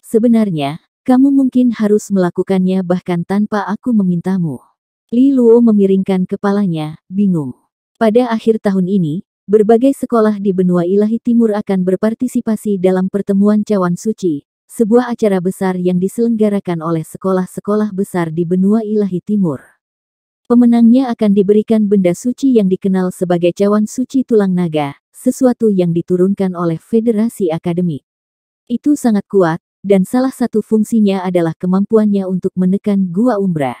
Sebenarnya, kamu mungkin harus melakukannya bahkan tanpa aku memintamu. Li Luo memiringkan kepalanya, bingung. Pada akhir tahun ini, Berbagai sekolah di benua Ilahi Timur akan berpartisipasi dalam pertemuan cawan suci, sebuah acara besar yang diselenggarakan oleh sekolah-sekolah besar di benua Ilahi Timur. Pemenangnya akan diberikan benda suci yang dikenal sebagai cawan suci tulang naga, sesuatu yang diturunkan oleh federasi akademik. Itu sangat kuat, dan salah satu fungsinya adalah kemampuannya untuk menekan gua Umbra.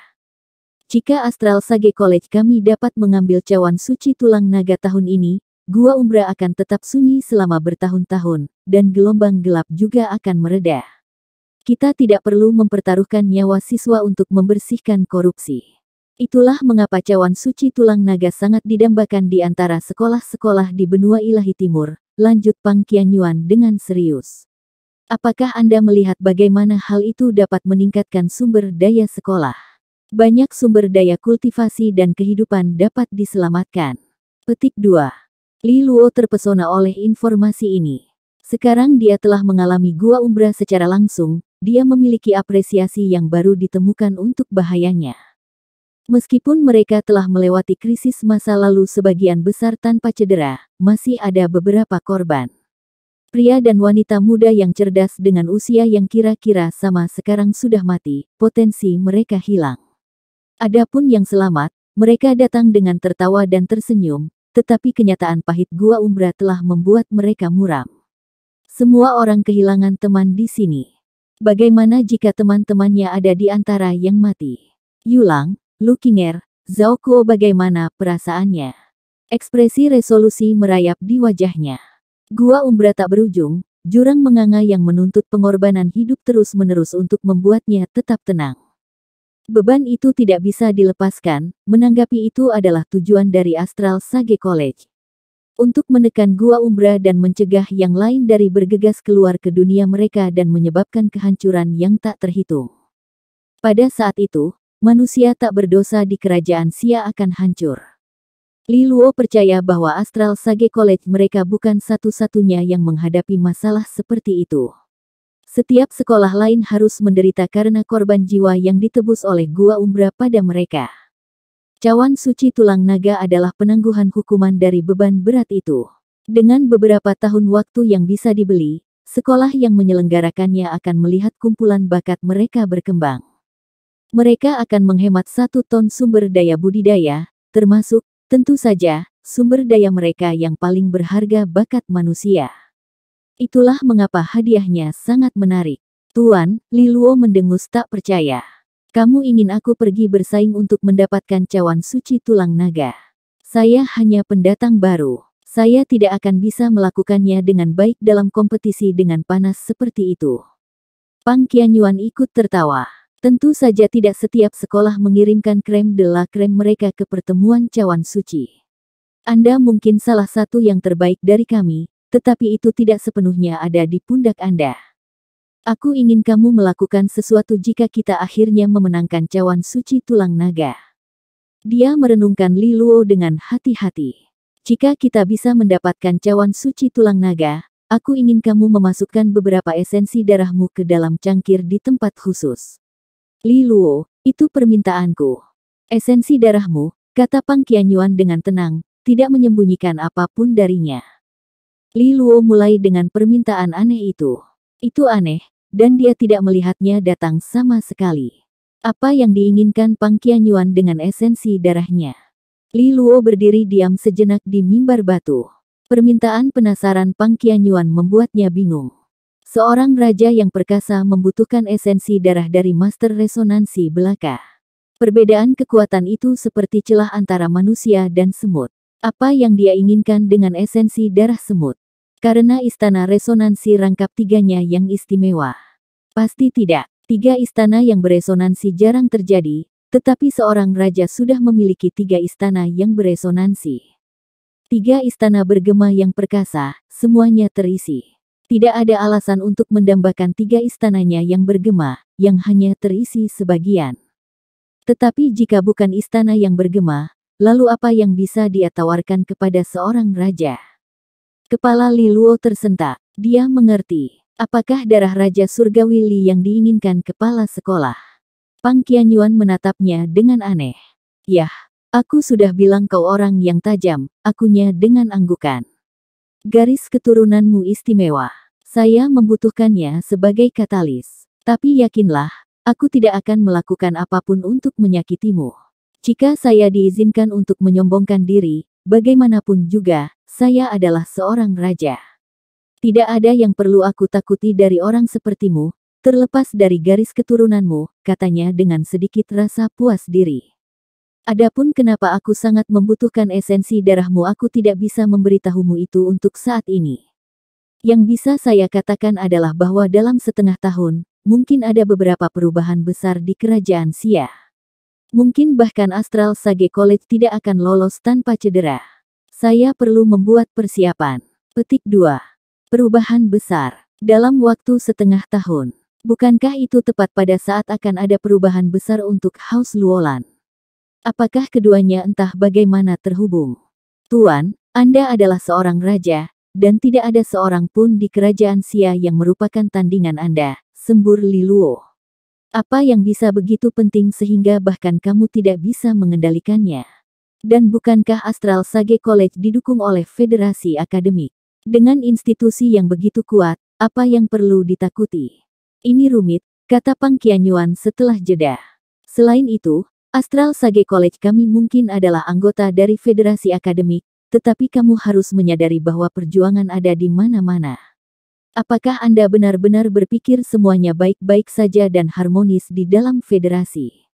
Jika Astral Sage College kami dapat mengambil cawan suci tulang naga tahun ini, Gua Umbra akan tetap sunyi selama bertahun-tahun, dan gelombang gelap juga akan mereda. Kita tidak perlu mempertaruhkan nyawa siswa untuk membersihkan korupsi. Itulah mengapa cawan suci tulang naga sangat didambakan di antara sekolah-sekolah di benua ilahi timur, lanjut Pang Qianyuan dengan serius. Apakah Anda melihat bagaimana hal itu dapat meningkatkan sumber daya sekolah? Banyak sumber daya kultivasi dan kehidupan dapat diselamatkan. Petik 2. Li Luo terpesona oleh informasi ini. Sekarang dia telah mengalami gua umbra secara langsung, dia memiliki apresiasi yang baru ditemukan untuk bahayanya. Meskipun mereka telah melewati krisis masa lalu sebagian besar tanpa cedera, masih ada beberapa korban. Pria dan wanita muda yang cerdas dengan usia yang kira-kira sama sekarang sudah mati, potensi mereka hilang. Adapun yang selamat, mereka datang dengan tertawa dan tersenyum, tetapi kenyataan pahit gua Umbra telah membuat mereka muram. Semua orang kehilangan teman di sini. Bagaimana jika teman-temannya ada di antara yang mati? Yulang, Lukinger, Zhao Kuo bagaimana perasaannya? Ekspresi resolusi merayap di wajahnya. Gua Umbra tak berujung, jurang menganga yang menuntut pengorbanan hidup terus-menerus untuk membuatnya tetap tenang. Beban itu tidak bisa dilepaskan, menanggapi itu adalah tujuan dari Astral Sage College. Untuk menekan gua umbra dan mencegah yang lain dari bergegas keluar ke dunia mereka dan menyebabkan kehancuran yang tak terhitung. Pada saat itu, manusia tak berdosa di kerajaan Sia akan hancur. Li Luo percaya bahwa Astral Sage College mereka bukan satu-satunya yang menghadapi masalah seperti itu. Setiap sekolah lain harus menderita karena korban jiwa yang ditebus oleh gua umbra pada mereka. Cawan suci tulang naga adalah penangguhan hukuman dari beban berat itu. Dengan beberapa tahun waktu yang bisa dibeli, sekolah yang menyelenggarakannya akan melihat kumpulan bakat mereka berkembang. Mereka akan menghemat satu ton sumber daya budidaya, termasuk, tentu saja, sumber daya mereka yang paling berharga bakat manusia. Itulah mengapa hadiahnya sangat menarik. Tuan, Liluo mendengus tak percaya. Kamu ingin aku pergi bersaing untuk mendapatkan cawan suci tulang naga. Saya hanya pendatang baru. Saya tidak akan bisa melakukannya dengan baik dalam kompetisi dengan panas seperti itu. Pang Qianyuan ikut tertawa. Tentu saja tidak setiap sekolah mengirimkan krem de la krem mereka ke pertemuan cawan suci. Anda mungkin salah satu yang terbaik dari kami, tetapi itu tidak sepenuhnya ada di pundak Anda. Aku ingin kamu melakukan sesuatu jika kita akhirnya memenangkan cawan suci tulang naga. Dia merenungkan Li Luo dengan hati-hati. Jika kita bisa mendapatkan cawan suci tulang naga, aku ingin kamu memasukkan beberapa esensi darahmu ke dalam cangkir di tempat khusus. Li Luo. itu permintaanku. Esensi darahmu, kata Pang Qianyuan dengan tenang, tidak menyembunyikan apapun darinya. Li Luo mulai dengan permintaan aneh itu. Itu aneh, dan dia tidak melihatnya datang sama sekali. Apa yang diinginkan Pang Qianyuan dengan esensi darahnya? Li Luo berdiri diam sejenak di mimbar batu. Permintaan penasaran Pang Qianyuan membuatnya bingung. Seorang raja yang perkasa membutuhkan esensi darah dari master resonansi belaka. Perbedaan kekuatan itu seperti celah antara manusia dan semut. Apa yang dia inginkan dengan esensi darah semut? Karena istana resonansi rangkap tiganya yang istimewa. Pasti tidak, tiga istana yang beresonansi jarang terjadi, tetapi seorang raja sudah memiliki tiga istana yang beresonansi. Tiga istana bergema yang perkasa, semuanya terisi. Tidak ada alasan untuk mendambakan tiga istananya yang bergema, yang hanya terisi sebagian. Tetapi jika bukan istana yang bergema, lalu apa yang bisa dia tawarkan kepada seorang raja? Kepala Liluo tersentak. Dia mengerti. Apakah darah Raja Surga Li yang diinginkan kepala sekolah? Pang Qianyuan menatapnya dengan aneh. Yah, aku sudah bilang kau orang yang tajam, akunya dengan anggukan. Garis keturunanmu istimewa. Saya membutuhkannya sebagai katalis. Tapi yakinlah, aku tidak akan melakukan apapun untuk menyakitimu. Jika saya diizinkan untuk menyombongkan diri, Bagaimanapun juga, saya adalah seorang raja. Tidak ada yang perlu aku takuti dari orang sepertimu, terlepas dari garis keturunanmu, katanya dengan sedikit rasa puas diri. Adapun kenapa aku sangat membutuhkan esensi darahmu aku tidak bisa memberitahumu itu untuk saat ini. Yang bisa saya katakan adalah bahwa dalam setengah tahun, mungkin ada beberapa perubahan besar di kerajaan Sia. Mungkin bahkan Astral Sage College tidak akan lolos tanpa cedera. Saya perlu membuat persiapan. Petik 2. Perubahan besar. Dalam waktu setengah tahun. Bukankah itu tepat pada saat akan ada perubahan besar untuk House Luolan? Apakah keduanya entah bagaimana terhubung? Tuan, Anda adalah seorang raja, dan tidak ada seorang pun di kerajaan Sia yang merupakan tandingan Anda, sembur Liluo. Apa yang bisa begitu penting sehingga bahkan kamu tidak bisa mengendalikannya? Dan bukankah Astral Sage College didukung oleh Federasi Akademik? Dengan institusi yang begitu kuat, apa yang perlu ditakuti? Ini rumit, kata Pang Kianyuan setelah jeda. Selain itu, Astral Sage College kami mungkin adalah anggota dari Federasi Akademik, tetapi kamu harus menyadari bahwa perjuangan ada di mana-mana. Apakah Anda benar-benar berpikir semuanya baik-baik saja dan harmonis di dalam federasi?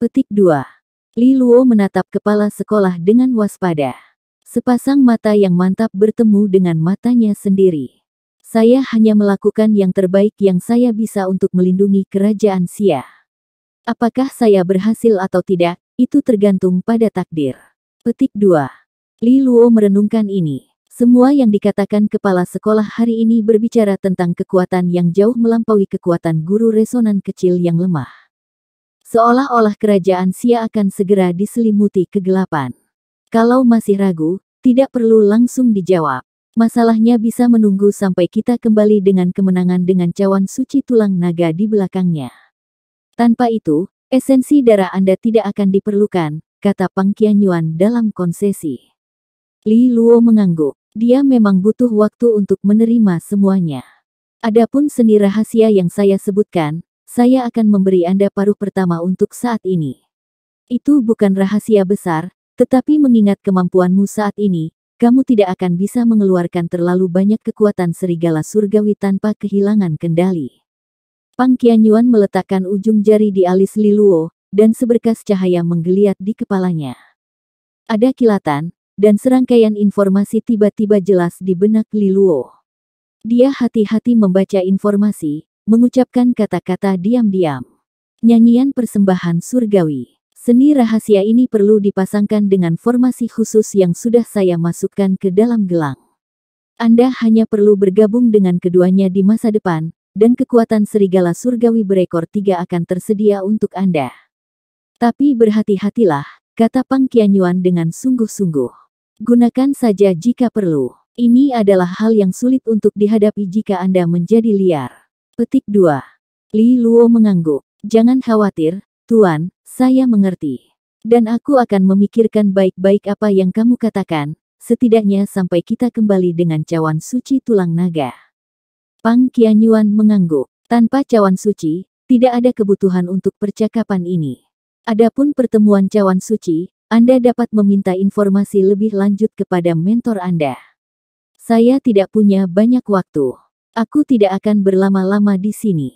Petik 2. Li Luo menatap kepala sekolah dengan waspada. Sepasang mata yang mantap bertemu dengan matanya sendiri. Saya hanya melakukan yang terbaik yang saya bisa untuk melindungi kerajaan Xia. Apakah saya berhasil atau tidak, itu tergantung pada takdir. Petik 2. Li Luo merenungkan ini. Semua yang dikatakan kepala sekolah hari ini berbicara tentang kekuatan yang jauh melampaui kekuatan guru resonan kecil yang lemah. Seolah-olah kerajaan Sia akan segera diselimuti kegelapan. Kalau masih ragu, tidak perlu langsung dijawab. Masalahnya bisa menunggu sampai kita kembali dengan kemenangan dengan cawan suci tulang naga di belakangnya. Tanpa itu, esensi darah Anda tidak akan diperlukan, kata Pang Qianyuan dalam konsesi. Li Luo mengangguk. Dia memang butuh waktu untuk menerima semuanya. Adapun seni rahasia yang saya sebutkan, saya akan memberi Anda paruh pertama untuk saat ini. Itu bukan rahasia besar, tetapi mengingat kemampuanmu saat ini, kamu tidak akan bisa mengeluarkan terlalu banyak kekuatan serigala surgawi tanpa kehilangan kendali. Pang Qianyuan meletakkan ujung jari di alis Liluo, dan seberkas cahaya menggeliat di kepalanya. Ada kilatan, dan serangkaian informasi tiba-tiba jelas di benak Liluo. Dia hati-hati membaca informasi, mengucapkan kata-kata diam-diam. Nyanyian persembahan surgawi. Seni rahasia ini perlu dipasangkan dengan formasi khusus yang sudah saya masukkan ke dalam gelang. Anda hanya perlu bergabung dengan keduanya di masa depan, dan kekuatan serigala surgawi berekor tiga akan tersedia untuk Anda. Tapi berhati-hatilah, kata Pang Qianyuan dengan sungguh-sungguh. Gunakan saja jika perlu. Ini adalah hal yang sulit untuk dihadapi jika Anda menjadi liar. Petik 2. Li Luo mengangguk. Jangan khawatir, Tuan, saya mengerti. Dan aku akan memikirkan baik-baik apa yang kamu katakan, setidaknya sampai kita kembali dengan cawan suci tulang naga. Pang Kianyuan mengangguk. Tanpa cawan suci, tidak ada kebutuhan untuk percakapan ini. Adapun pertemuan cawan suci, anda dapat meminta informasi lebih lanjut kepada mentor Anda. Saya tidak punya banyak waktu. Aku tidak akan berlama-lama di sini.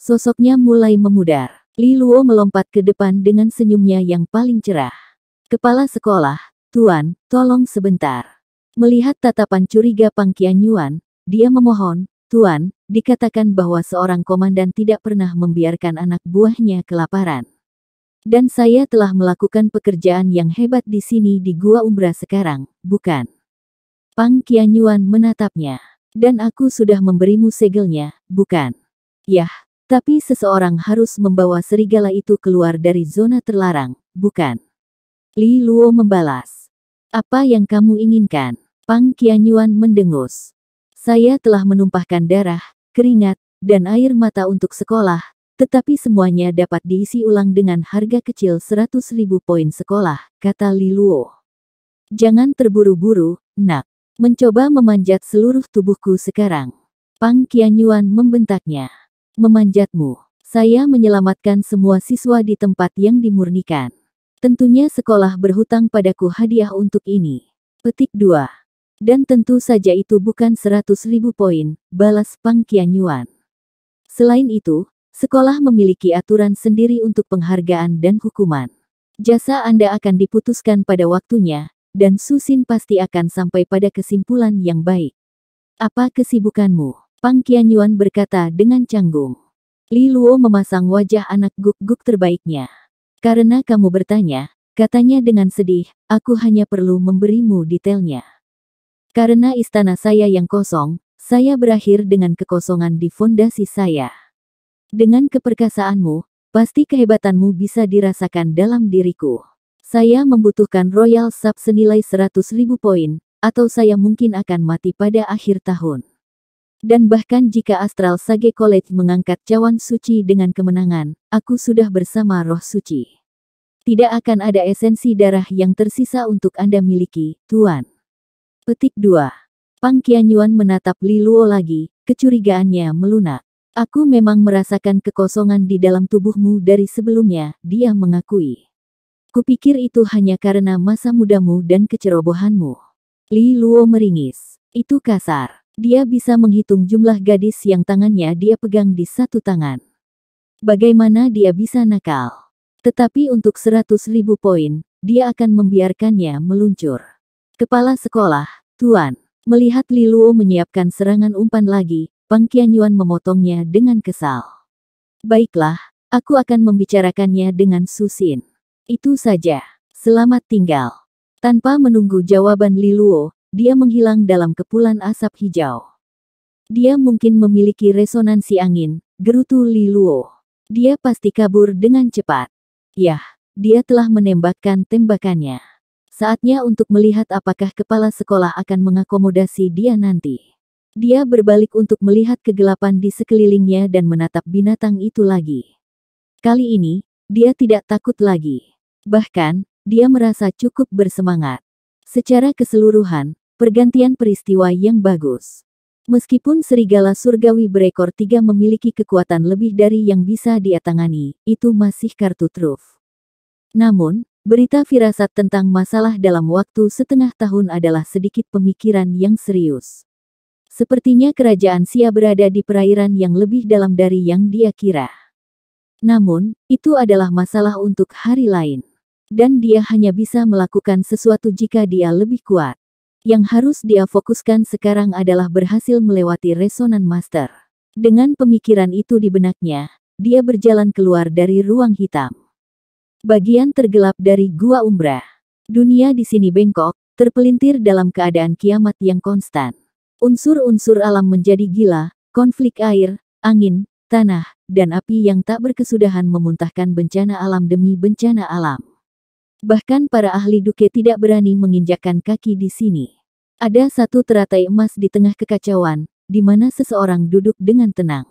Sosoknya mulai memudar. Li Luo melompat ke depan dengan senyumnya yang paling cerah. Kepala sekolah, Tuan, tolong sebentar. Melihat tatapan curiga Pang Qianyuan, dia memohon, Tuan, dikatakan bahwa seorang komandan tidak pernah membiarkan anak buahnya kelaparan. Dan saya telah melakukan pekerjaan yang hebat di sini di Gua Umbra sekarang, bukan? Pang Kianyuan menatapnya. Dan aku sudah memberimu segelnya, bukan? Yah, tapi seseorang harus membawa serigala itu keluar dari zona terlarang, bukan? Li Luo membalas. Apa yang kamu inginkan? Pang Kianyuan mendengus. Saya telah menumpahkan darah, keringat, dan air mata untuk sekolah, tetapi semuanya dapat diisi ulang dengan harga kecil 100 ribu poin sekolah, kata Liluo. Jangan terburu-buru, nak. Mencoba memanjat seluruh tubuhku sekarang. Pang Qianyuan membentaknya. Memanjatmu. Saya menyelamatkan semua siswa di tempat yang dimurnikan. Tentunya sekolah berhutang padaku hadiah untuk ini. Petik 2. Dan tentu saja itu bukan 100 ribu poin, balas Pang Qianyuan. Selain itu, Sekolah memiliki aturan sendiri untuk penghargaan dan hukuman. Jasa Anda akan diputuskan pada waktunya, dan Susin pasti akan sampai pada kesimpulan yang baik. Apa kesibukanmu? Pang Qianyuan berkata dengan canggung. Li Luo memasang wajah anak guk-guk terbaiknya. Karena kamu bertanya, katanya dengan sedih, aku hanya perlu memberimu detailnya. Karena istana saya yang kosong, saya berakhir dengan kekosongan di fondasi saya. Dengan keperkasaanmu, pasti kehebatanmu bisa dirasakan dalam diriku. Saya membutuhkan Royal Sub senilai 100 ribu poin, atau saya mungkin akan mati pada akhir tahun. Dan bahkan jika Astral Sage College mengangkat cawan suci dengan kemenangan, aku sudah bersama roh suci. Tidak akan ada esensi darah yang tersisa untuk Anda miliki, Tuan. Petik 2. Pang Qianyuan menatap Li Luo lagi, kecurigaannya melunak. Aku memang merasakan kekosongan di dalam tubuhmu dari sebelumnya, dia mengakui. Kupikir itu hanya karena masa mudamu dan kecerobohanmu. Li Luo meringis. Itu kasar. Dia bisa menghitung jumlah gadis yang tangannya dia pegang di satu tangan. Bagaimana dia bisa nakal? Tetapi untuk seratus ribu poin, dia akan membiarkannya meluncur. Kepala sekolah, Tuan, melihat Li Luo menyiapkan serangan umpan lagi, Peng Qianyuan memotongnya dengan kesal. Baiklah, aku akan membicarakannya dengan Susin. Itu saja. Selamat tinggal. Tanpa menunggu jawaban Li Luo, dia menghilang dalam kepulan asap hijau. Dia mungkin memiliki resonansi angin, gerutu Li Luo. Dia pasti kabur dengan cepat. Yah, dia telah menembakkan tembakannya. Saatnya untuk melihat apakah kepala sekolah akan mengakomodasi dia nanti. Dia berbalik untuk melihat kegelapan di sekelilingnya dan menatap binatang itu lagi. Kali ini, dia tidak takut lagi. Bahkan, dia merasa cukup bersemangat. Secara keseluruhan, pergantian peristiwa yang bagus. Meskipun serigala surgawi berekor tiga memiliki kekuatan lebih dari yang bisa dia tangani, itu masih kartu truf. Namun, berita firasat tentang masalah dalam waktu setengah tahun adalah sedikit pemikiran yang serius. Sepertinya kerajaan Sia berada di perairan yang lebih dalam dari yang dia kira. Namun, itu adalah masalah untuk hari lain. Dan dia hanya bisa melakukan sesuatu jika dia lebih kuat. Yang harus dia fokuskan sekarang adalah berhasil melewati resonan master. Dengan pemikiran itu di benaknya, dia berjalan keluar dari ruang hitam. Bagian tergelap dari Gua umbra. Dunia di sini bengkok, terpelintir dalam keadaan kiamat yang konstan. Unsur-unsur alam menjadi gila, konflik air, angin, tanah, dan api yang tak berkesudahan memuntahkan bencana alam demi bencana alam. Bahkan para ahli duke tidak berani menginjakkan kaki di sini. Ada satu teratai emas di tengah kekacauan, di mana seseorang duduk dengan tenang.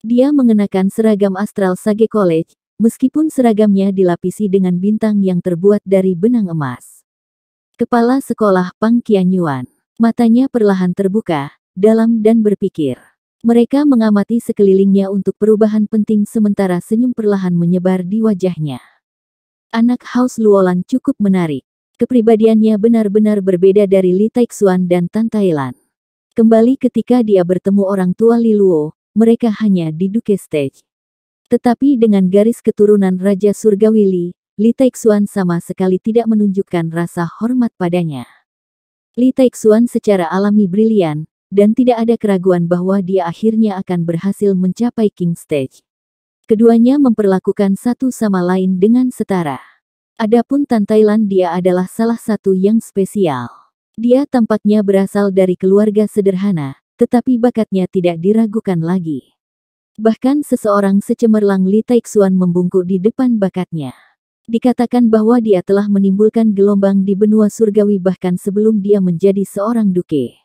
Dia mengenakan seragam Astral Sage College, meskipun seragamnya dilapisi dengan bintang yang terbuat dari benang emas. Kepala Sekolah Pang Pangkianyuan Matanya perlahan terbuka, dalam dan berpikir. Mereka mengamati sekelilingnya untuk perubahan penting sementara senyum perlahan menyebar di wajahnya. Anak Haus Luolan cukup menarik. Kepribadiannya benar-benar berbeda dari Li Taixuan dan Tan Thailand. Kembali ketika dia bertemu orang tua Li Luo, mereka hanya di Duke Stage. Tetapi dengan garis keturunan Raja Surgawili, Li, Li Taixuan sama sekali tidak menunjukkan rasa hormat padanya. Li Taixuan secara alami brilian, dan tidak ada keraguan bahwa dia akhirnya akan berhasil mencapai King Stage. Keduanya memperlakukan satu sama lain dengan setara. Adapun Tan Thailand dia adalah salah satu yang spesial. Dia tampaknya berasal dari keluarga sederhana, tetapi bakatnya tidak diragukan lagi. Bahkan seseorang secemerlang Li Taixuan membungkuk di depan bakatnya. Dikatakan bahwa dia telah menimbulkan gelombang di benua surgawi bahkan sebelum dia menjadi seorang duke.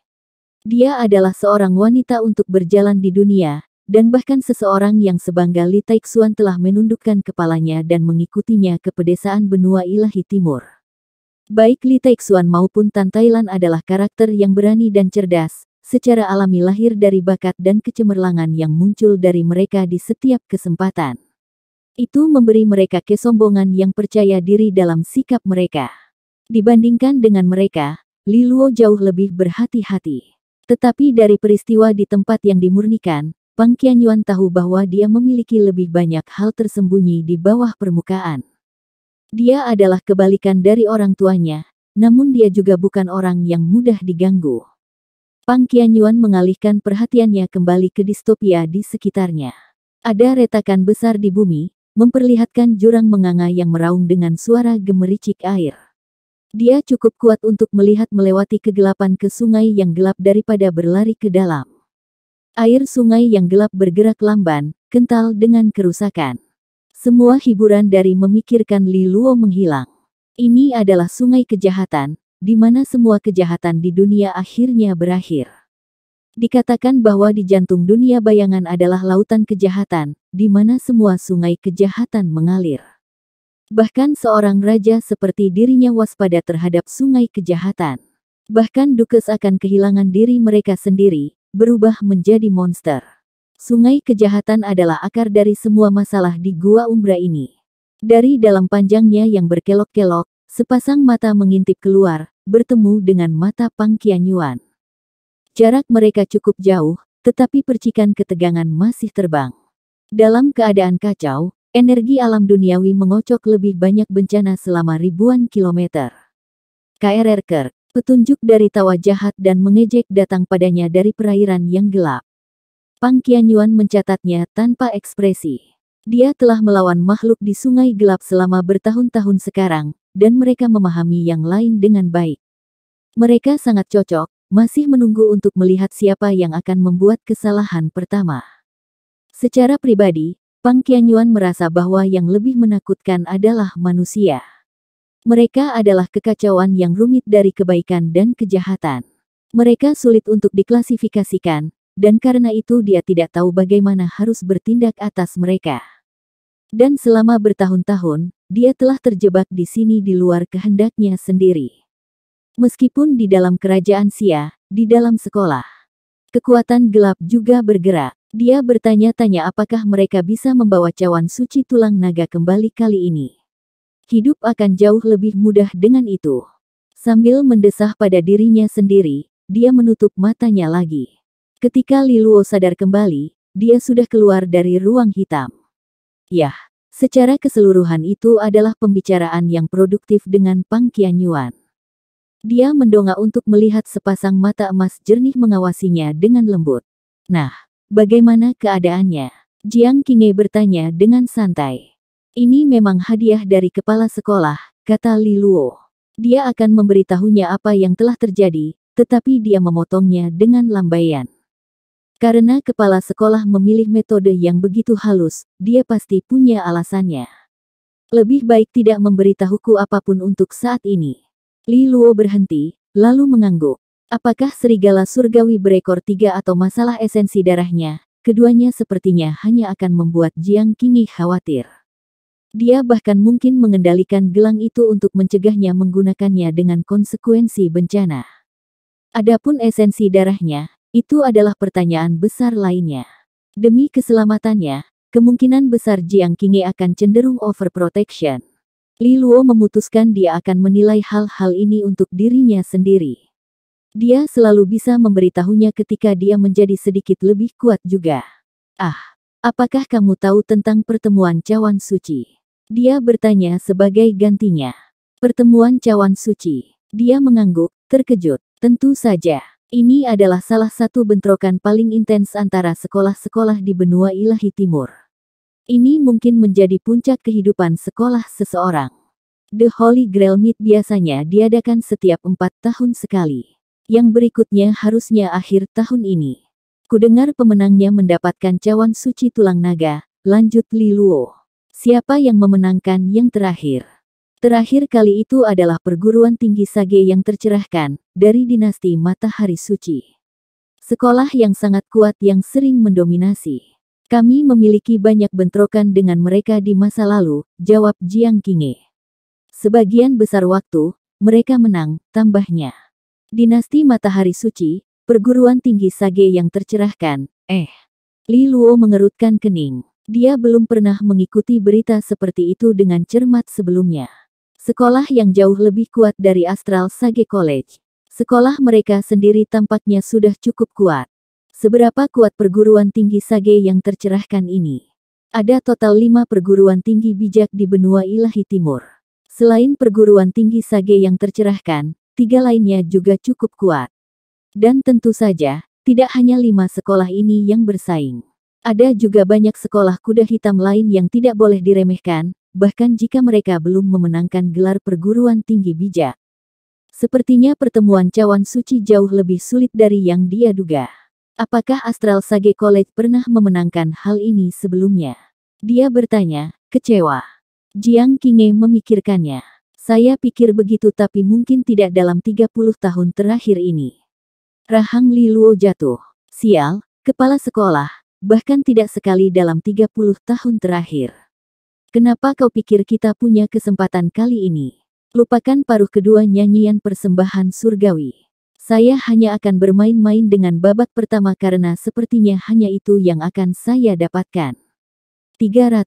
Dia adalah seorang wanita untuk berjalan di dunia, dan bahkan seseorang yang sebangga Li Taixuan telah menundukkan kepalanya dan mengikutinya ke pedesaan benua ilahi timur. Baik Li Taixuan maupun Tan Thailand adalah karakter yang berani dan cerdas, secara alami lahir dari bakat dan kecemerlangan yang muncul dari mereka di setiap kesempatan itu memberi mereka kesombongan yang percaya diri dalam sikap mereka. Dibandingkan dengan mereka, Liluo jauh lebih berhati-hati. Tetapi dari peristiwa di tempat yang dimurnikan, Pang Qianyuan tahu bahwa dia memiliki lebih banyak hal tersembunyi di bawah permukaan. Dia adalah kebalikan dari orang tuanya, namun dia juga bukan orang yang mudah diganggu. Pang Qianyuan mengalihkan perhatiannya kembali ke distopia di sekitarnya. Ada retakan besar di bumi, memperlihatkan jurang menganga yang meraung dengan suara gemericik air. Dia cukup kuat untuk melihat melewati kegelapan ke sungai yang gelap daripada berlari ke dalam. Air sungai yang gelap bergerak lamban, kental dengan kerusakan. Semua hiburan dari memikirkan Li Luo menghilang. Ini adalah sungai kejahatan, di mana semua kejahatan di dunia akhirnya berakhir. Dikatakan bahwa di jantung dunia bayangan adalah lautan kejahatan, di mana semua sungai kejahatan mengalir. Bahkan seorang raja seperti dirinya waspada terhadap sungai kejahatan. Bahkan dukes akan kehilangan diri mereka sendiri, berubah menjadi monster. Sungai kejahatan adalah akar dari semua masalah di Gua Umbra ini. Dari dalam panjangnya yang berkelok-kelok, sepasang mata mengintip keluar, bertemu dengan mata Pangkianyuan. Jarak mereka cukup jauh, tetapi percikan ketegangan masih terbang. Dalam keadaan kacau, energi alam duniawi mengocok lebih banyak bencana selama ribuan kilometer. KRR Kirk, petunjuk dari tawa jahat dan mengejek datang padanya dari perairan yang gelap. Pang Qianyuan mencatatnya tanpa ekspresi. Dia telah melawan makhluk di sungai gelap selama bertahun-tahun sekarang, dan mereka memahami yang lain dengan baik. Mereka sangat cocok, masih menunggu untuk melihat siapa yang akan membuat kesalahan pertama. Secara pribadi, Pang Qianyuan merasa bahwa yang lebih menakutkan adalah manusia. Mereka adalah kekacauan yang rumit dari kebaikan dan kejahatan. Mereka sulit untuk diklasifikasikan, dan karena itu dia tidak tahu bagaimana harus bertindak atas mereka. Dan selama bertahun-tahun, dia telah terjebak di sini di luar kehendaknya sendiri. Meskipun di dalam kerajaan Sia, di dalam sekolah, kekuatan gelap juga bergerak. Dia bertanya-tanya apakah mereka bisa membawa cawan suci tulang naga kembali kali ini. Hidup akan jauh lebih mudah dengan itu. Sambil mendesah pada dirinya sendiri, dia menutup matanya lagi. Ketika Liluo sadar kembali, dia sudah keluar dari ruang hitam. Yah, secara keseluruhan itu adalah pembicaraan yang produktif dengan Pang Qianyuan. Dia mendongak untuk melihat sepasang mata emas jernih mengawasinya dengan lembut. Nah, bagaimana keadaannya? Jiang Kinge bertanya dengan santai. Ini memang hadiah dari kepala sekolah, kata Li Luo. Dia akan memberitahunya apa yang telah terjadi, tetapi dia memotongnya dengan lambaian. Karena kepala sekolah memilih metode yang begitu halus, dia pasti punya alasannya. Lebih baik tidak memberitahuku apapun untuk saat ini. Li Luo berhenti, lalu mengangguk. Apakah serigala surgawi berekor tiga atau masalah esensi darahnya? Keduanya sepertinya hanya akan membuat Jiang Qingyi khawatir. Dia bahkan mungkin mengendalikan gelang itu untuk mencegahnya menggunakannya dengan konsekuensi bencana. Adapun esensi darahnya, itu adalah pertanyaan besar lainnya. Demi keselamatannya, kemungkinan besar Jiang Qingyi akan cenderung overprotection. Li Luo memutuskan dia akan menilai hal-hal ini untuk dirinya sendiri. Dia selalu bisa memberitahunya ketika dia menjadi sedikit lebih kuat juga. Ah, apakah kamu tahu tentang pertemuan cawan suci? Dia bertanya sebagai gantinya. Pertemuan cawan suci. Dia mengangguk, terkejut. Tentu saja, ini adalah salah satu bentrokan paling intens antara sekolah-sekolah di benua Ilahi Timur. Ini mungkin menjadi puncak kehidupan sekolah seseorang. The Holy Grail Meet biasanya diadakan setiap empat tahun sekali. Yang berikutnya harusnya akhir tahun ini. Kudengar pemenangnya mendapatkan cawan suci tulang naga, lanjut Li Luo. Siapa yang memenangkan yang terakhir? Terakhir kali itu adalah perguruan tinggi Sage yang tercerahkan, dari dinasti matahari suci. Sekolah yang sangat kuat yang sering mendominasi. Kami memiliki banyak bentrokan dengan mereka di masa lalu, jawab Jiang Qing'e. Sebagian besar waktu, mereka menang, tambahnya. Dinasti Matahari Suci, perguruan tinggi Sage yang tercerahkan, eh. Li Luo mengerutkan kening. Dia belum pernah mengikuti berita seperti itu dengan cermat sebelumnya. Sekolah yang jauh lebih kuat dari Astral Sage College. Sekolah mereka sendiri tampaknya sudah cukup kuat. Seberapa kuat perguruan tinggi Sage yang tercerahkan ini? Ada total lima perguruan tinggi bijak di benua Ilahi Timur. Selain perguruan tinggi Sage yang tercerahkan, tiga lainnya juga cukup kuat. Dan tentu saja, tidak hanya lima sekolah ini yang bersaing. Ada juga banyak sekolah kuda hitam lain yang tidak boleh diremehkan, bahkan jika mereka belum memenangkan gelar perguruan tinggi bijak. Sepertinya pertemuan cawan suci jauh lebih sulit dari yang dia duga. Apakah Astral Sage College pernah memenangkan hal ini sebelumnya? Dia bertanya, kecewa. Jiang Qing'e memikirkannya. Saya pikir begitu tapi mungkin tidak dalam 30 tahun terakhir ini. Rahang Li Luo jatuh. Sial, kepala sekolah, bahkan tidak sekali dalam 30 tahun terakhir. Kenapa kau pikir kita punya kesempatan kali ini? Lupakan paruh kedua nyanyian persembahan surgawi. Saya hanya akan bermain-main dengan babak pertama karena sepertinya hanya itu yang akan saya dapatkan. 300.